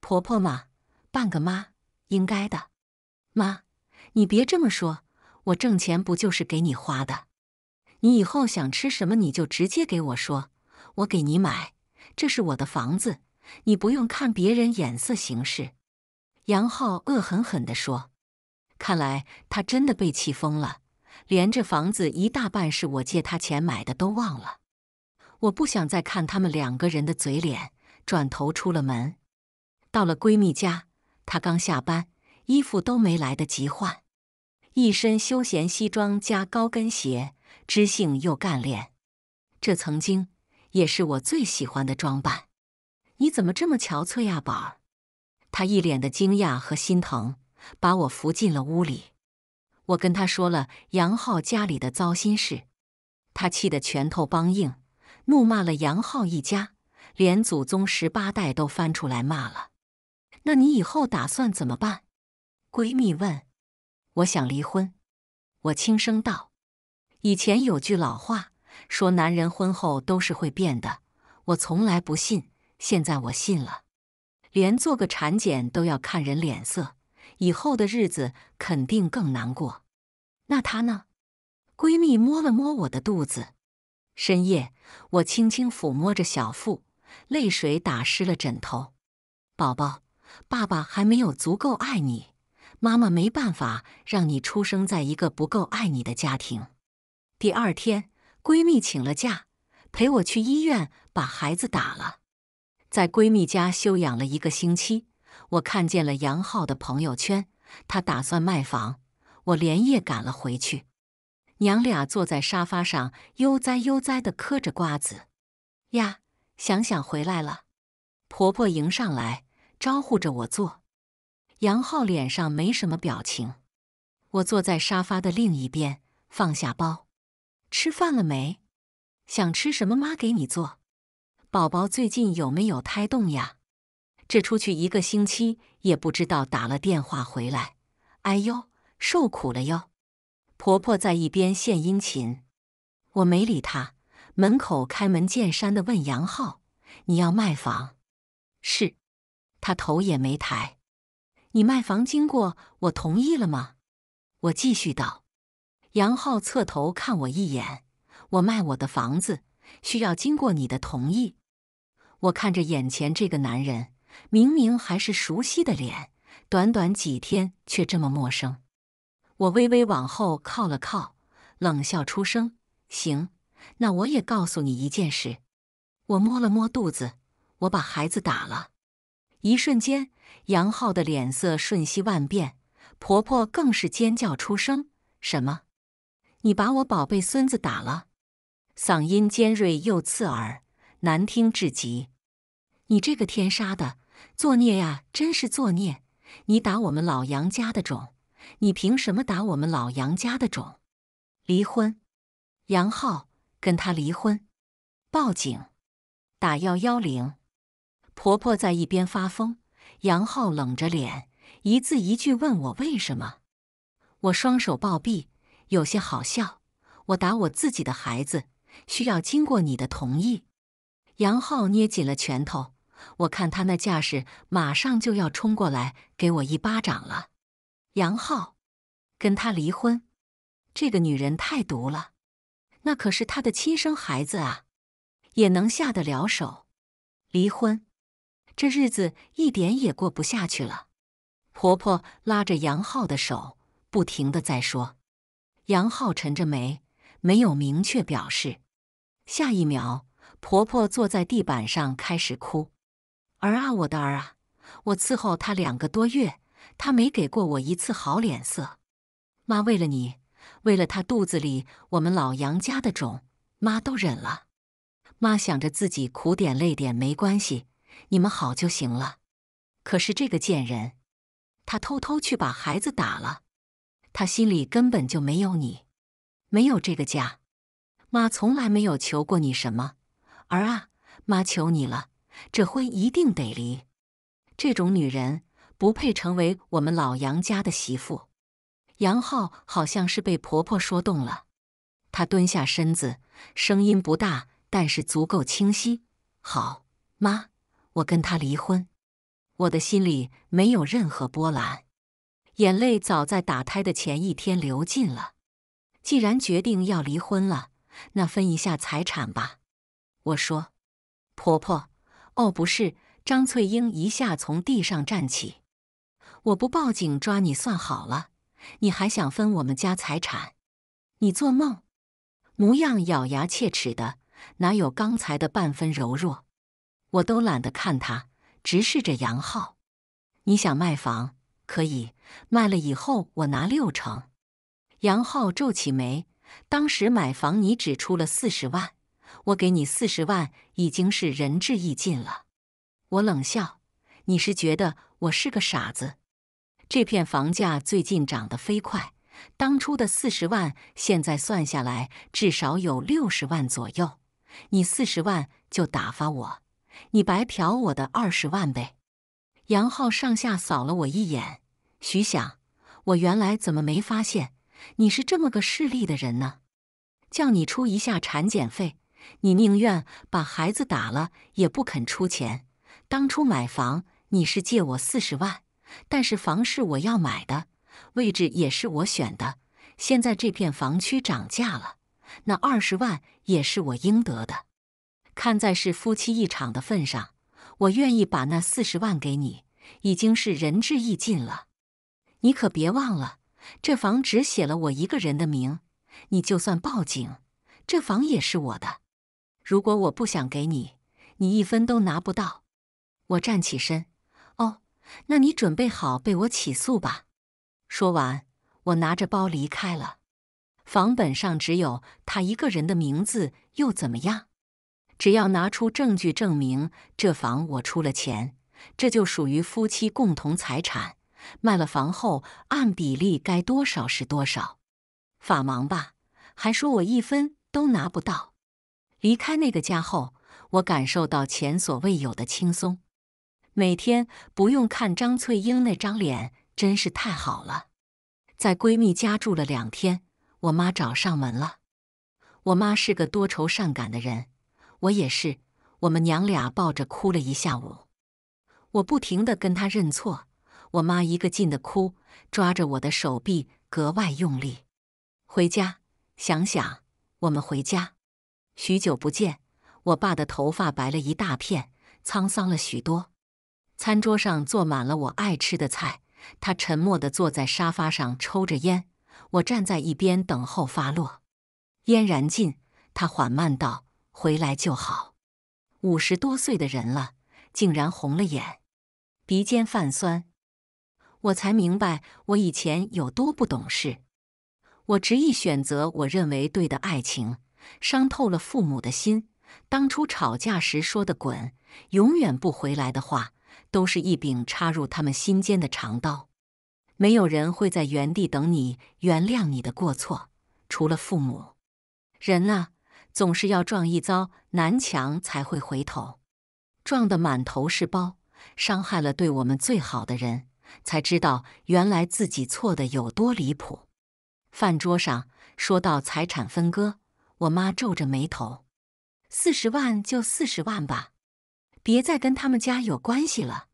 婆婆嘛，半个妈，应该的。妈，你别这么说。我挣钱不就是给你花的？你以后想吃什么，你就直接给我说，我给你买。这是我的房子，你不用看别人眼色行事。”杨浩恶狠狠的说。看来他真的被气疯了，连这房子一大半是我借他钱买的都忘了。我不想再看他们两个人的嘴脸，转头出了门，到了闺蜜家。她刚下班，衣服都没来得及换。一身休闲西装加高跟鞋，知性又干练，这曾经也是我最喜欢的装扮。你怎么这么憔悴呀，宝儿？他一脸的惊讶和心疼，把我扶进了屋里。我跟他说了杨浩家里的糟心事，他气得拳头梆硬，怒骂了杨浩一家，连祖宗十八代都翻出来骂了。那你以后打算怎么办？闺蜜问。我想离婚，我轻声道：“以前有句老话说，男人婚后都是会变的，我从来不信，现在我信了。连做个产检都要看人脸色，以后的日子肯定更难过。那他呢？”闺蜜摸了摸我的肚子。深夜，我轻轻抚摸着小腹，泪水打湿了枕头。宝宝，爸爸还没有足够爱你。妈妈没办法让你出生在一个不够爱你的家庭。第二天，闺蜜请了假，陪我去医院把孩子打了。在闺蜜家休养了一个星期，我看见了杨浩的朋友圈，他打算卖房，我连夜赶了回去。娘俩坐在沙发上，悠哉悠哉地嗑着瓜子。呀，想想回来了，婆婆迎上来招呼着我坐。杨浩脸上没什么表情，我坐在沙发的另一边，放下包，吃饭了没？想吃什么？妈给你做。宝宝最近有没有胎动呀？这出去一个星期，也不知道打了电话回来。哎呦，受苦了哟！婆婆在一边献殷勤，我没理她。门口开门见山的问杨浩：“你要卖房？”是。他头也没抬。你卖房经过我同意了吗？我继续道。杨浩侧头看我一眼。我卖我的房子需要经过你的同意。我看着眼前这个男人，明明还是熟悉的脸，短短几天却这么陌生。我微微往后靠了靠，冷笑出声：“行，那我也告诉你一件事。”我摸了摸肚子，我把孩子打了。一瞬间。杨浩的脸色瞬息万变，婆婆更是尖叫出声：“什么？你把我宝贝孙子打了？”嗓音尖锐又刺耳，难听至极。“你这个天杀的，作孽呀！真是作孽！你打我们老杨家的种，你凭什么打我们老杨家的种？”离婚，杨浩跟他离婚，报警，打幺幺零。婆婆在一边发疯。杨浩冷着脸，一字一句问我：“为什么？”我双手抱臂，有些好笑。我打我自己的孩子，需要经过你的同意？杨浩捏紧了拳头，我看他那架势，马上就要冲过来给我一巴掌了。杨浩，跟他离婚？这个女人太毒了，那可是他的亲生孩子啊，也能下得了手？离婚？这日子一点也过不下去了。婆婆拉着杨浩的手，不停的在说。杨浩沉着眉，没有明确表示。下一秒，婆婆坐在地板上开始哭：“儿啊，我的儿啊，我伺候他两个多月，他没给过我一次好脸色。妈为了你，为了他肚子里我们老杨家的种，妈都忍了。妈想着自己苦点累点没关系。”你们好就行了，可是这个贱人，她偷偷去把孩子打了，她心里根本就没有你，没有这个家。妈从来没有求过你什么，儿啊，妈求你了，这婚一定得离。这种女人不配成为我们老杨家的媳妇。杨浩好像是被婆婆说动了，他蹲下身子，声音不大，但是足够清晰。好，妈。我跟他离婚，我的心里没有任何波澜，眼泪早在打胎的前一天流尽了。既然决定要离婚了，那分一下财产吧。我说：“婆婆，哦，不是。”张翠英一下从地上站起，我不报警抓你算好了，你还想分我们家财产？你做梦！模样咬牙切齿的，哪有刚才的半分柔弱？我都懒得看他，直视着杨浩。你想卖房可以，卖了以后我拿六成。杨浩皱起眉，当时买房你只出了四十万，我给你四十万已经是仁至义尽了。我冷笑，你是觉得我是个傻子？这片房价最近涨得飞快，当初的四十万现在算下来至少有六十万左右，你四十万就打发我。你白嫖我的二十万呗？杨浩上下扫了我一眼，徐想，我原来怎么没发现你是这么个势利的人呢？叫你出一下产检费，你宁愿把孩子打了也不肯出钱。当初买房你是借我四十万，但是房是我要买的，位置也是我选的。现在这片房区涨价了，那二十万也是我应得的。看在是夫妻一场的份上，我愿意把那四十万给你，已经是仁至义尽了。你可别忘了，这房只写了我一个人的名，你就算报警，这房也是我的。如果我不想给你，你一分都拿不到。我站起身，哦，那你准备好被我起诉吧。说完，我拿着包离开了。房本上只有他一个人的名字，又怎么样？只要拿出证据证明这房我出了钱，这就属于夫妻共同财产。卖了房后按比例该多少是多少，法盲吧？还说我一分都拿不到。离开那个家后，我感受到前所未有的轻松，每天不用看张翠英那张脸，真是太好了。在闺蜜家住了两天，我妈找上门了。我妈是个多愁善感的人。我也是，我们娘俩抱着哭了一下午。我不停地跟他认错，我妈一个劲地哭，抓着我的手臂格外用力。回家，想想，我们回家。许久不见，我爸的头发白了一大片，沧桑了许多。餐桌上坐满了我爱吃的菜，他沉默地坐在沙发上抽着烟，我站在一边等候发落。烟燃尽，他缓慢道。回来就好。五十多岁的人了，竟然红了眼，鼻尖泛酸。我才明白，我以前有多不懂事。我执意选择我认为对的爱情，伤透了父母的心。当初吵架时说的“滚，永远不回来”的话，都是一柄插入他们心间的长刀。没有人会在原地等你原谅你的过错，除了父母。人啊！总是要撞一遭南墙才会回头，撞得满头是包，伤害了对我们最好的人，才知道原来自己错的有多离谱。饭桌上说到财产分割，我妈皱着眉头：“四十万就四十万吧，别再跟他们家有关系了，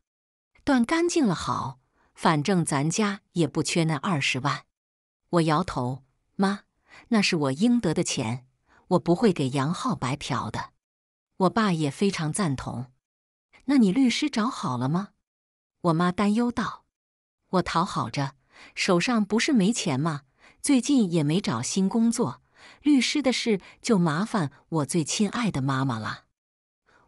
断干净了好，反正咱家也不缺那二十万。”我摇头：“妈，那是我应得的钱。”我不会给杨浩白嫖的，我爸也非常赞同。那你律师找好了吗？我妈担忧道。我讨好着，手上不是没钱吗？最近也没找新工作，律师的事就麻烦我最亲爱的妈妈了。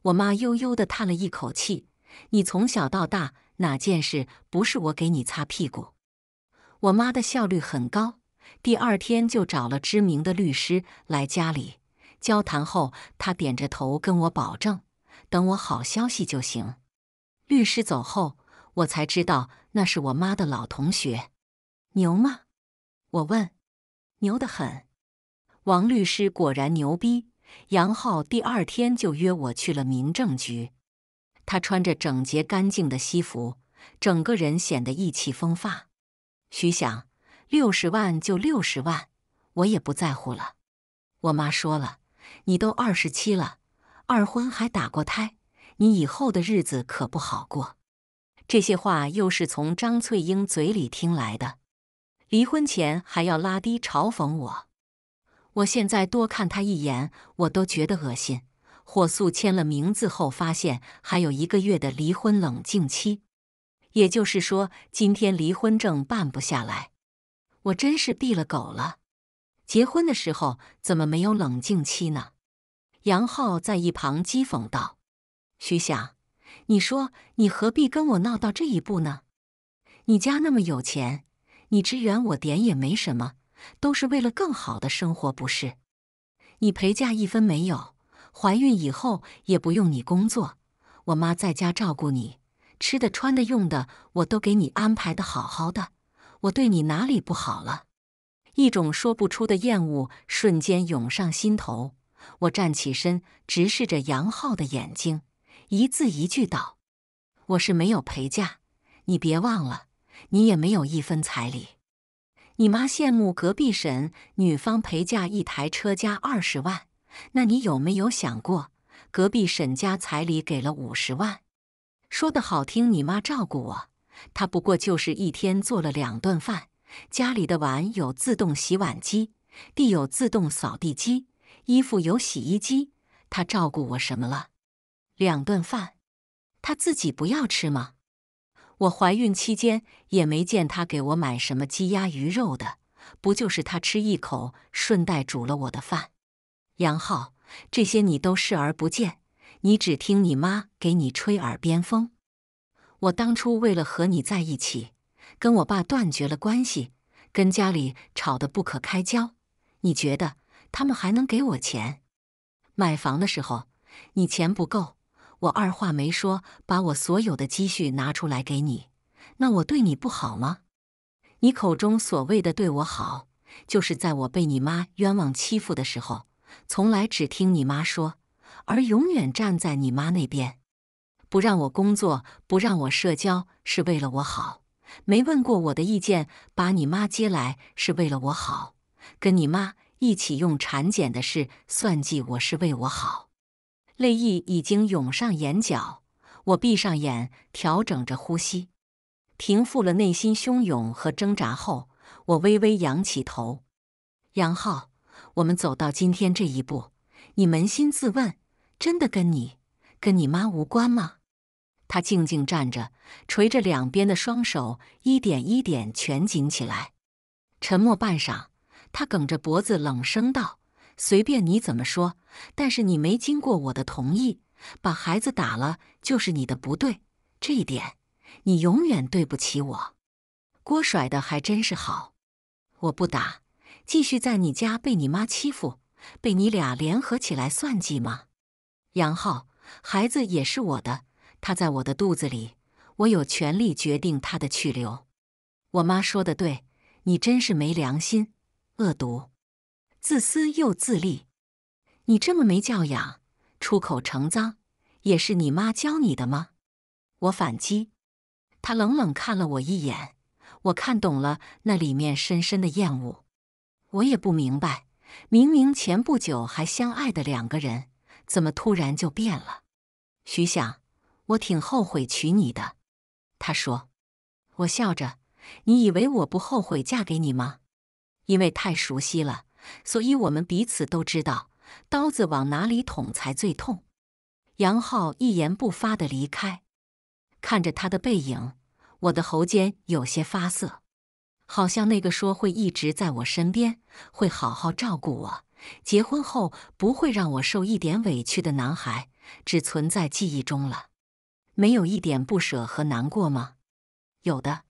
我妈悠悠的叹了一口气：“你从小到大哪件事不是我给你擦屁股？”我妈的效率很高。第二天就找了知名的律师来家里交谈后，他点着头跟我保证，等我好消息就行。律师走后，我才知道那是我妈的老同学。牛吗？我问。牛得很。王律师果然牛逼。杨浩第二天就约我去了民政局。他穿着整洁干净的西服，整个人显得意气风发。徐想。六十万就六十万，我也不在乎了。我妈说了，你都二十七了，二婚还打过胎，你以后的日子可不好过。这些话又是从张翠英嘴里听来的。离婚前还要拉低嘲讽我，我现在多看他一眼我都觉得恶心。火速签了名字后，发现还有一个月的离婚冷静期，也就是说今天离婚证办不下来。我真是毙了狗了！结婚的时候怎么没有冷静期呢？杨浩在一旁讥讽道：“徐想，你说你何必跟我闹到这一步呢？你家那么有钱，你支援我点也没什么，都是为了更好的生活，不是？你陪嫁一分没有，怀孕以后也不用你工作，我妈在家照顾你，吃的、穿的、用的，我都给你安排的好好的。”我对你哪里不好了？一种说不出的厌恶瞬间涌上心头。我站起身，直视着杨浩的眼睛，一字一句道：“我是没有陪嫁，你别忘了，你也没有一分彩礼。你妈羡慕隔壁沈女方陪嫁一台车加二十万，那你有没有想过，隔壁沈家彩礼给了五十万？说的好听，你妈照顾我。”他不过就是一天做了两顿饭，家里的碗有自动洗碗机，地有自动扫地机，衣服有洗衣机。他照顾我什么了？两顿饭，他自己不要吃吗？我怀孕期间也没见他给我买什么鸡鸭鱼肉的，不就是他吃一口，顺带煮了我的饭？杨浩，这些你都视而不见，你只听你妈给你吹耳边风。我当初为了和你在一起，跟我爸断绝了关系，跟家里吵得不可开交。你觉得他们还能给我钱？买房的时候你钱不够，我二话没说把我所有的积蓄拿出来给你。那我对你不好吗？你口中所谓的对我好，就是在我被你妈冤枉欺负的时候，从来只听你妈说，而永远站在你妈那边。不让我工作，不让我社交，是为了我好；没问过我的意见，把你妈接来是为了我好；跟你妈一起用产检的事算计我是为我好。泪意已经涌上眼角，我闭上眼，调整着呼吸，平复了内心汹涌和挣扎后，我微微仰起头。杨浩，我们走到今天这一步，你扪心自问，真的跟你、跟你妈无关吗？他静静站着，垂着两边的双手，一点一点蜷紧起来。沉默半晌，他梗着脖子，冷声道：“随便你怎么说，但是你没经过我的同意，把孩子打了，就是你的不对。这一点，你永远对不起我。锅甩的还真是好。我不打，继续在你家被你妈欺负，被你俩联合起来算计吗？杨浩，孩子也是我的。”他在我的肚子里，我有权利决定他的去留。我妈说的对，你真是没良心、恶毒、自私又自利。你这么没教养，出口成脏，也是你妈教你的吗？我反击。他冷冷看了我一眼，我看懂了那里面深深的厌恶。我也不明白，明明前不久还相爱的两个人，怎么突然就变了？徐想。我挺后悔娶你的，他说。我笑着，你以为我不后悔嫁给你吗？因为太熟悉了，所以我们彼此都知道刀子往哪里捅才最痛。杨浩一言不发的离开，看着他的背影，我的喉间有些发涩，好像那个说会一直在我身边，会好好照顾我，结婚后不会让我受一点委屈的男孩，只存在记忆中了。没有一点不舍和难过吗？有的，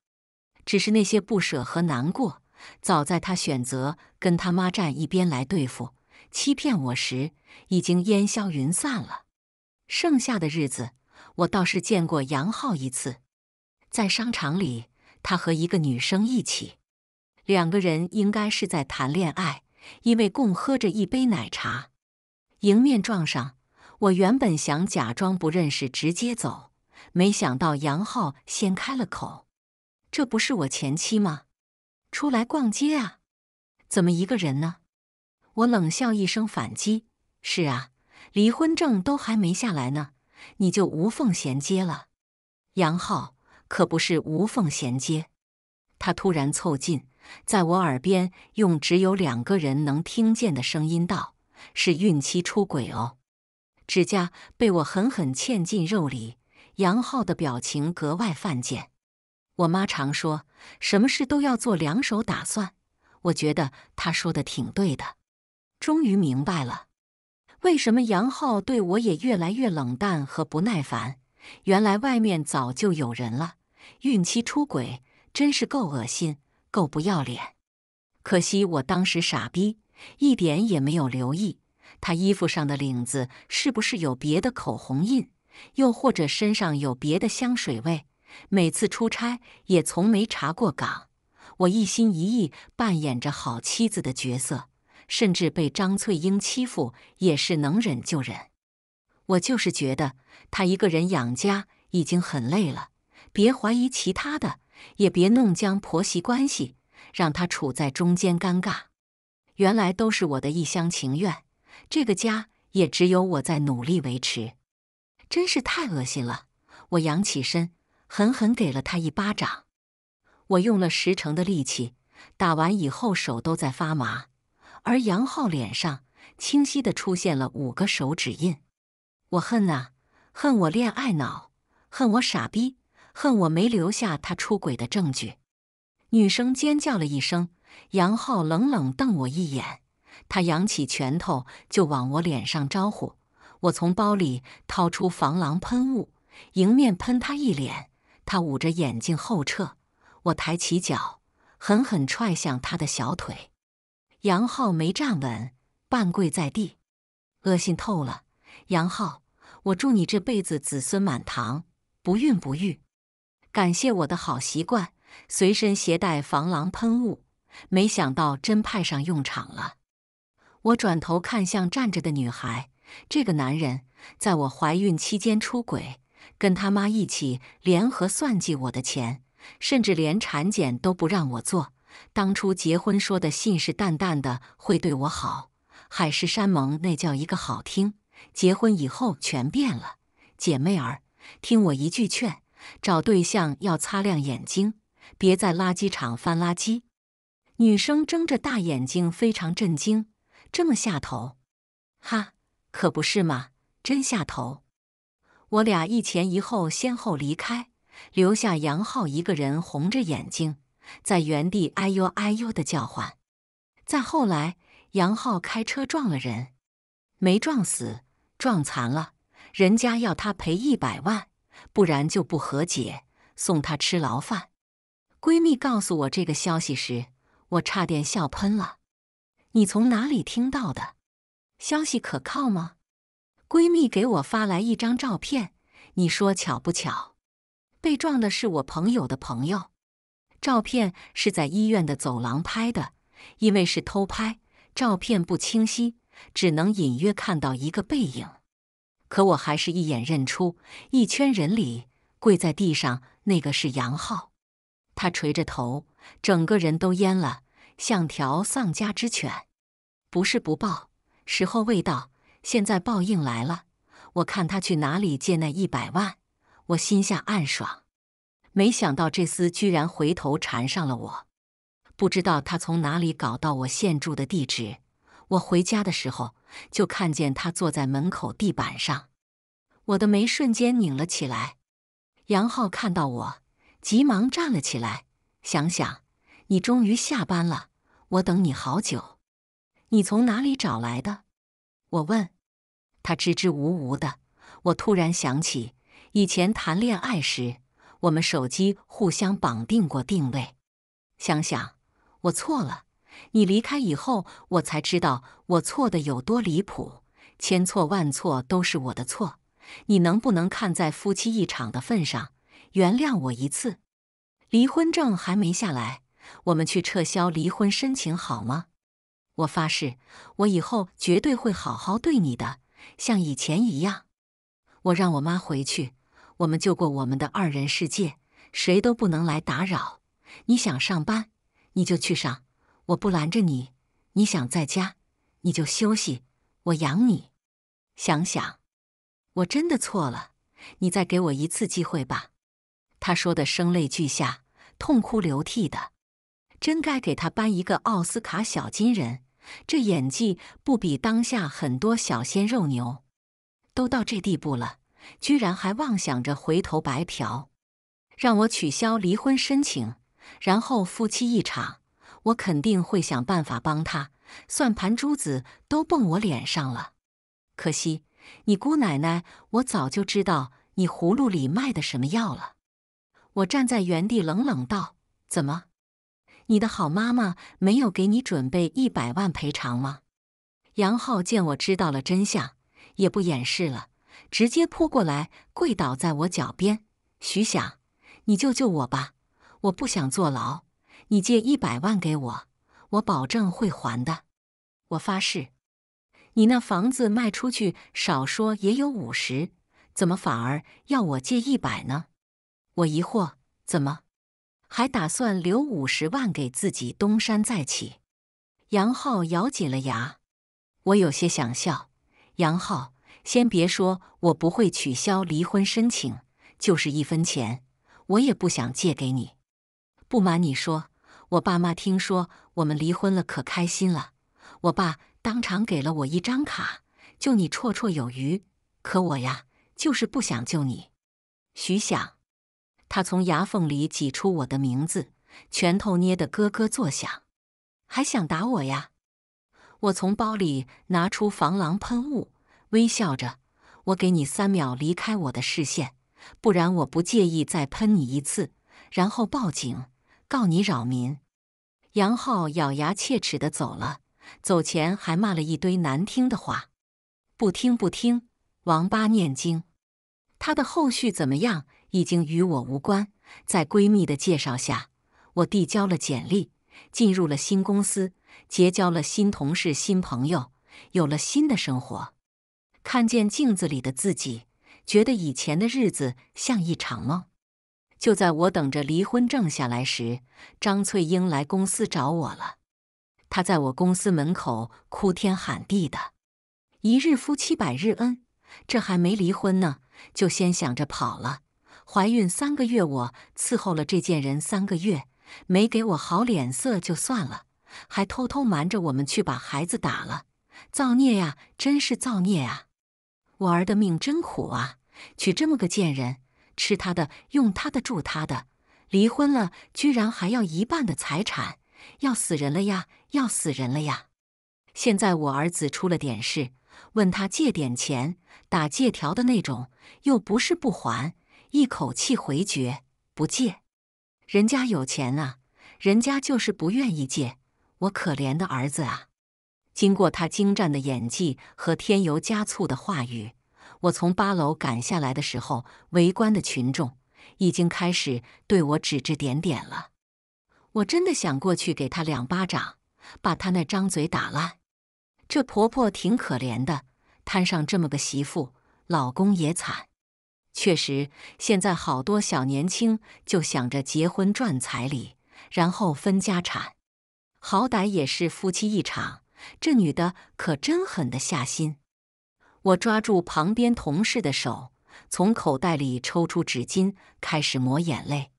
只是那些不舍和难过，早在他选择跟他妈站一边来对付、欺骗我时，已经烟消云散了。剩下的日子，我倒是见过杨浩一次，在商场里，他和一个女生一起，两个人应该是在谈恋爱，因为共喝着一杯奶茶，迎面撞上。我原本想假装不认识，直接走。没想到杨浩先开了口，这不是我前妻吗？出来逛街啊？怎么一个人呢？我冷笑一声反击：“是啊，离婚证都还没下来呢，你就无缝衔接了。”杨浩可不是无缝衔接。他突然凑近，在我耳边用只有两个人能听见的声音道：“是孕期出轨哦。”指甲被我狠狠嵌进肉里。杨浩的表情格外犯贱。我妈常说，什么事都要做两手打算。我觉得她说的挺对的。终于明白了，为什么杨浩对我也越来越冷淡和不耐烦。原来外面早就有人了，孕期出轨，真是够恶心，够不要脸。可惜我当时傻逼，一点也没有留意他衣服上的领子是不是有别的口红印。又或者身上有别的香水味，每次出差也从没查过岗。我一心一意扮演着好妻子的角色，甚至被张翠英欺负也是能忍就忍。我就是觉得她一个人养家已经很累了，别怀疑其他的，也别弄僵婆媳关系，让她处在中间尴尬。原来都是我的一厢情愿，这个家也只有我在努力维持。真是太恶心了！我扬起身，狠狠给了他一巴掌。我用了十成的力气，打完以后手都在发麻。而杨浩脸上清晰的出现了五个手指印。我恨呐，恨我恋爱脑，恨我傻逼，恨我没留下他出轨的证据。女生尖叫了一声，杨浩冷冷瞪我一眼，他扬起拳头就往我脸上招呼。我从包里掏出防狼喷雾，迎面喷他一脸。他捂着眼睛后撤。我抬起脚，狠狠踹向他的小腿。杨浩没站稳，半跪在地。恶心透了！杨浩，我祝你这辈子子孙满堂，不孕不育。感谢我的好习惯，随身携带防狼喷雾，没想到真派上用场了。我转头看向站着的女孩。这个男人在我怀孕期间出轨，跟他妈一起联合算计我的钱，甚至连产检都不让我做。当初结婚说的信誓旦旦的会对我好，海誓山盟那叫一个好听。结婚以后全变了。姐妹儿，听我一句劝，找对象要擦亮眼睛，别在垃圾场翻垃圾。女生睁着大眼睛，非常震惊，这么下头？哈。可不是嘛，真下头！我俩一前一后，先后离开，留下杨浩一个人红着眼睛在原地，哎呦哎呦的叫唤。再后来，杨浩开车撞了人，没撞死，撞残了，人家要他赔一百万，不然就不和解，送他吃牢饭。闺蜜告诉我这个消息时，我差点笑喷了。你从哪里听到的？消息可靠吗？闺蜜给我发来一张照片，你说巧不巧？被撞的是我朋友的朋友。照片是在医院的走廊拍的，因为是偷拍，照片不清晰，只能隐约看到一个背影。可我还是一眼认出，一圈人里跪在地上那个是杨浩。他垂着头，整个人都蔫了，像条丧家之犬。不是不报。时候未到，现在报应来了。我看他去哪里借那一百万，我心下暗爽。没想到这厮居然回头缠上了我，不知道他从哪里搞到我现住的地址。我回家的时候就看见他坐在门口地板上，我的眉瞬间拧了起来。杨浩看到我，急忙站了起来，想想你终于下班了，我等你好久。你从哪里找来的？我问，他支支吾吾的。我突然想起以前谈恋爱时，我们手机互相绑定过定位。想想，我错了。你离开以后，我才知道我错的有多离谱，千错万错都是我的错。你能不能看在夫妻一场的份上，原谅我一次？离婚证还没下来，我们去撤销离婚申请好吗？我发誓，我以后绝对会好好对你的，像以前一样。我让我妈回去，我们就过我们的二人世界，谁都不能来打扰。你想上班，你就去上，我不拦着你；你想在家，你就休息，我养你。想想，我真的错了，你再给我一次机会吧。他说的声泪俱下，痛哭流涕的，真该给他颁一个奥斯卡小金人。这演技不比当下很多小鲜肉牛，都到这地步了，居然还妄想着回头白嫖，让我取消离婚申请，然后夫妻一场，我肯定会想办法帮他，算盘珠子都蹦我脸上了。可惜你姑奶奶，我早就知道你葫芦里卖的什么药了。我站在原地冷冷道：“怎么？”你的好妈妈没有给你准备一百万赔偿吗？杨浩见我知道了真相，也不掩饰了，直接扑过来跪倒在我脚边：“徐想，你救救我吧！我不想坐牢，你借一百万给我，我保证会还的。我发誓。你那房子卖出去，少说也有五十，怎么反而要我借一百呢？我疑惑，怎么？”还打算留五十万给自己东山再起，杨浩咬紧了牙。我有些想笑。杨浩，先别说，我不会取消离婚申请，就是一分钱，我也不想借给你。不瞒你说，我爸妈听说我们离婚了，可开心了。我爸当场给了我一张卡，就你绰绰有余。可我呀，就是不想救你，徐想。他从牙缝里挤出我的名字，拳头捏得咯咯作响，还想打我呀？我从包里拿出防狼喷雾，微笑着：“我给你三秒离开我的视线，不然我不介意再喷你一次，然后报警告你扰民。”杨浩咬牙切齿的走了，走前还骂了一堆难听的话：“不听不听，王八念经！”他的后续怎么样？已经与我无关。在闺蜜的介绍下，我递交了简历，进入了新公司，结交了新同事、新朋友，有了新的生活。看见镜子里的自己，觉得以前的日子像一场梦。就在我等着离婚证下来时，张翠英来公司找我了。她在我公司门口哭天喊地的：“一日夫妻百日恩，这还没离婚呢，就先想着跑了。”怀孕三个月，我伺候了这贱人三个月，没给我好脸色就算了，还偷偷瞒着我们去把孩子打了，造孽呀！真是造孽啊！我儿的命真苦啊！娶这么个贱人，吃他的，用他的，住他的，离婚了居然还要一半的财产，要死人了呀！要死人了呀！现在我儿子出了点事，问他借点钱，打借条的那种，又不是不还。一口气回绝不借，人家有钱啊，人家就是不愿意借。我可怜的儿子啊！经过他精湛的演技和添油加醋的话语，我从八楼赶下来的时候，围观的群众已经开始对我指指点点了。我真的想过去给他两巴掌，把他那张嘴打烂。这婆婆挺可怜的，摊上这么个媳妇，老公也惨。确实，现在好多小年轻就想着结婚赚彩礼，然后分家产。好歹也是夫妻一场，这女的可真狠的下心。我抓住旁边同事的手，从口袋里抽出纸巾，开始抹眼泪。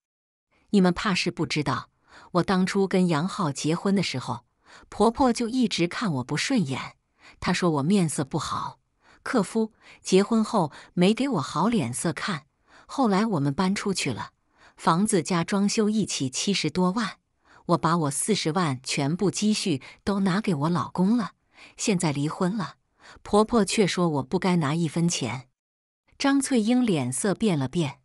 你们怕是不知道，我当初跟杨浩结婚的时候，婆婆就一直看我不顺眼，她说我面色不好。克夫结婚后没给我好脸色看，后来我们搬出去了，房子加装修一起七十多万，我把我四十万全部积蓄都拿给我老公了，现在离婚了，婆婆却说我不该拿一分钱。张翠英脸色变了变，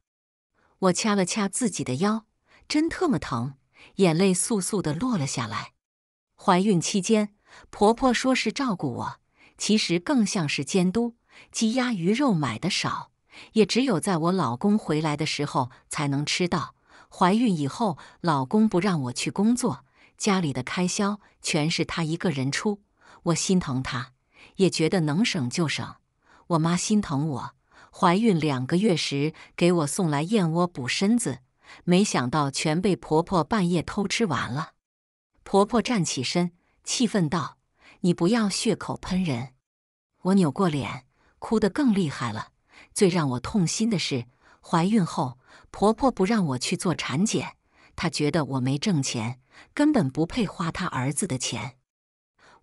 我掐了掐自己的腰，真特么疼，眼泪簌簌的落了下来。怀孕期间，婆婆说是照顾我。其实更像是监督，鸡鸭鱼肉买的少，也只有在我老公回来的时候才能吃到。怀孕以后，老公不让我去工作，家里的开销全是他一个人出，我心疼他，也觉得能省就省。我妈心疼我，怀孕两个月时给我送来燕窝补身子，没想到全被婆婆半夜偷吃完了。婆婆站起身，气愤道。你不要血口喷人，我扭过脸，哭得更厉害了。最让我痛心的是，怀孕后婆婆不让我去做产检，她觉得我没挣钱，根本不配花她儿子的钱。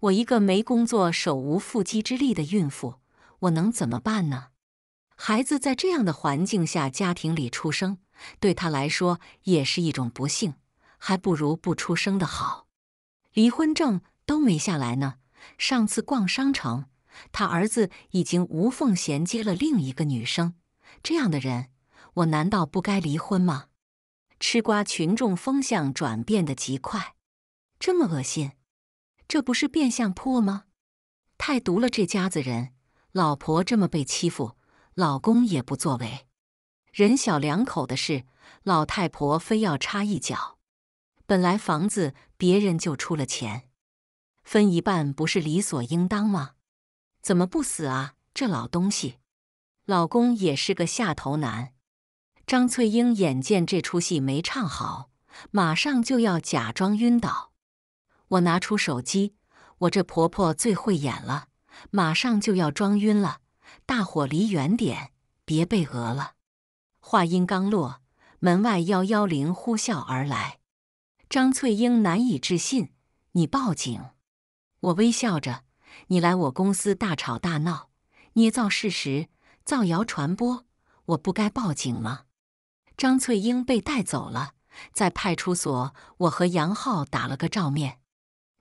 我一个没工作、手无缚鸡之力的孕妇，我能怎么办呢？孩子在这样的环境下家庭里出生，对他来说也是一种不幸，还不如不出生的好。离婚证都没下来呢。上次逛商城，他儿子已经无缝衔接了另一个女生。这样的人，我难道不该离婚吗？吃瓜群众风向转变的极快，这么恶心，这不是变相泼吗？太毒了，这家子人，老婆这么被欺负，老公也不作为，人小两口的事，老太婆非要插一脚。本来房子别人就出了钱。分一半不是理所应当吗？怎么不死啊，这老东西！老公也是个下头男。张翠英眼见这出戏没唱好，马上就要假装晕倒。我拿出手机，我这婆婆最会演了，马上就要装晕了，大伙离远点，别被讹了。话音刚落，门外幺幺零呼啸而来。张翠英难以置信：“你报警？”我微笑着，你来我公司大吵大闹，捏造事实，造谣传播，我不该报警吗？张翠英被带走了，在派出所，我和杨浩打了个照面。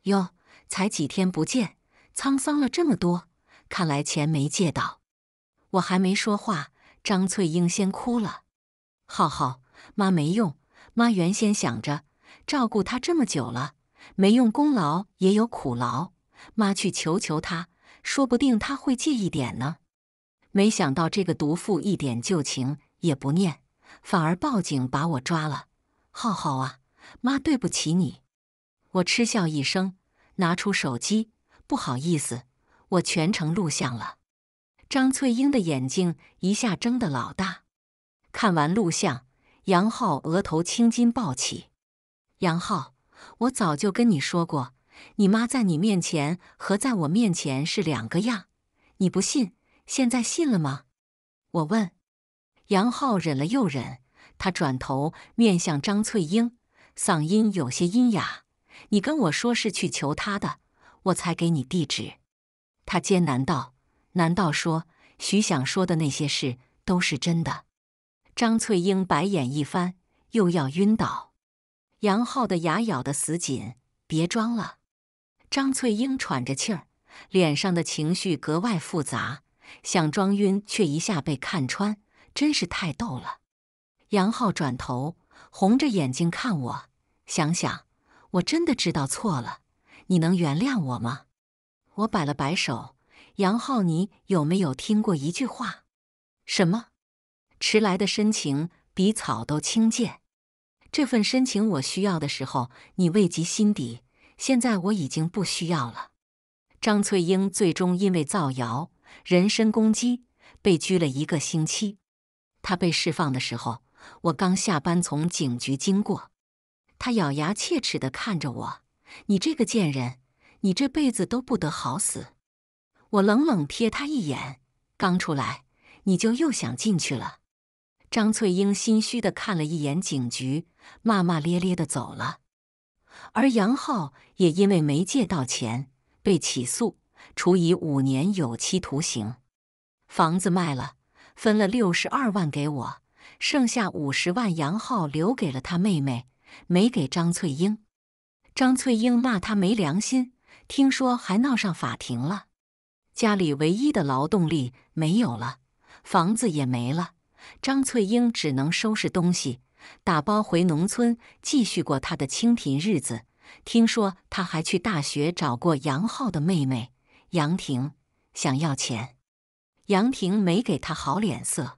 哟，才几天不见，沧桑了这么多，看来钱没借到。我还没说话，张翠英先哭了。浩浩，妈没用，妈原先想着照顾他这么久了。没用，功劳也有苦劳。妈去求求他，说不定他会借一点呢。没想到这个毒妇一点旧情也不念，反而报警把我抓了。浩浩啊，妈对不起你。我嗤笑一声，拿出手机。不好意思，我全程录像了。张翠英的眼睛一下睁得老大。看完录像，杨浩额头青筋暴起。杨浩。我早就跟你说过，你妈在你面前和在我面前是两个样。你不信，现在信了吗？我问。杨浩忍了又忍，他转头面向张翠英，嗓音有些阴哑：“你跟我说是去求她的，我才给你地址。”他艰难道：“难道说徐想说的那些事都是真的？”张翠英白眼一翻，又要晕倒。杨浩的牙咬得死紧，别装了。张翠英喘着气儿，脸上的情绪格外复杂，想装晕却一下被看穿，真是太逗了。杨浩转头，红着眼睛看我，想想，我真的知道错了，你能原谅我吗？我摆了摆手。杨浩，你有没有听过一句话？什么？迟来的深情比草都轻贱。这份深情，我需要的时候你未及心底，现在我已经不需要了。张翠英最终因为造谣、人身攻击被拘了一个星期。她被释放的时候，我刚下班从警局经过，她咬牙切齿地看着我：“你这个贱人，你这辈子都不得好死！”我冷冷瞥她一眼：“刚出来你就又想进去了。”张翠英心虚的看了一眼警局，骂骂咧咧的走了。而杨浩也因为没借到钱被起诉，处以五年有期徒刑。房子卖了，分了六十二万给我，剩下五十万杨浩留给了他妹妹，没给张翠英。张翠英骂他没良心，听说还闹上法庭了。家里唯一的劳动力没有了，房子也没了。张翠英只能收拾东西，打包回农村，继续过她的清贫日子。听说她还去大学找过杨浩的妹妹杨婷，想要钱。杨婷没给她好脸色。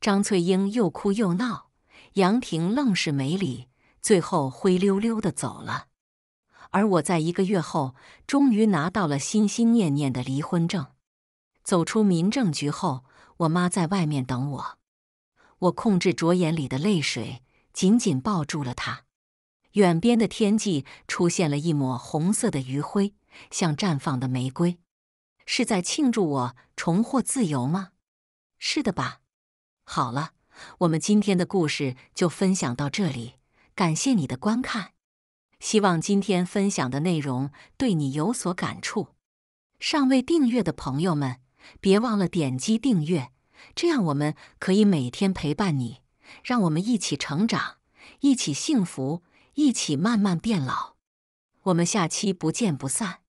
张翠英又哭又闹，杨婷愣是没理，最后灰溜溜的走了。而我在一个月后，终于拿到了心心念念的离婚证。走出民政局后，我妈在外面等我。我控制着眼里的泪水，紧紧抱住了他。远边的天际出现了一抹红色的余晖，像绽放的玫瑰，是在庆祝我重获自由吗？是的吧。好了，我们今天的故事就分享到这里，感谢你的观看。希望今天分享的内容对你有所感触。尚未订阅的朋友们，别忘了点击订阅。这样，我们可以每天陪伴你，让我们一起成长，一起幸福，一起慢慢变老。我们下期不见不散。